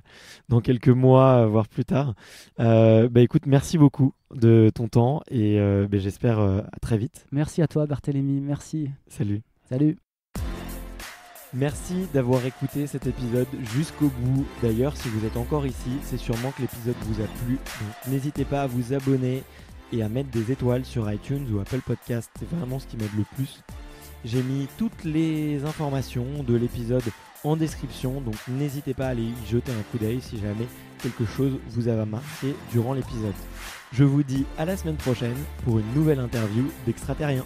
dans quelques mois, euh, voire plus tard. bah écoute, merci beaucoup de ton temps et bah, j'espère à très vite. Merci à toi Barthélémy, merci. Salut. Salut. Merci d'avoir écouté cet épisode jusqu'au bout. D'ailleurs, si vous êtes encore ici, c'est sûrement que l'épisode vous a plu. N'hésitez pas à vous abonner et à mettre des étoiles sur iTunes ou Apple Podcast. C'est vraiment ce qui m'aide le plus. J'ai mis toutes les informations de l'épisode en description, donc n'hésitez pas à aller y jeter un coup d'œil si jamais quelque chose vous a marqué durant l'épisode. Je vous dis à la semaine prochaine pour une nouvelle interview d'Extraterrien.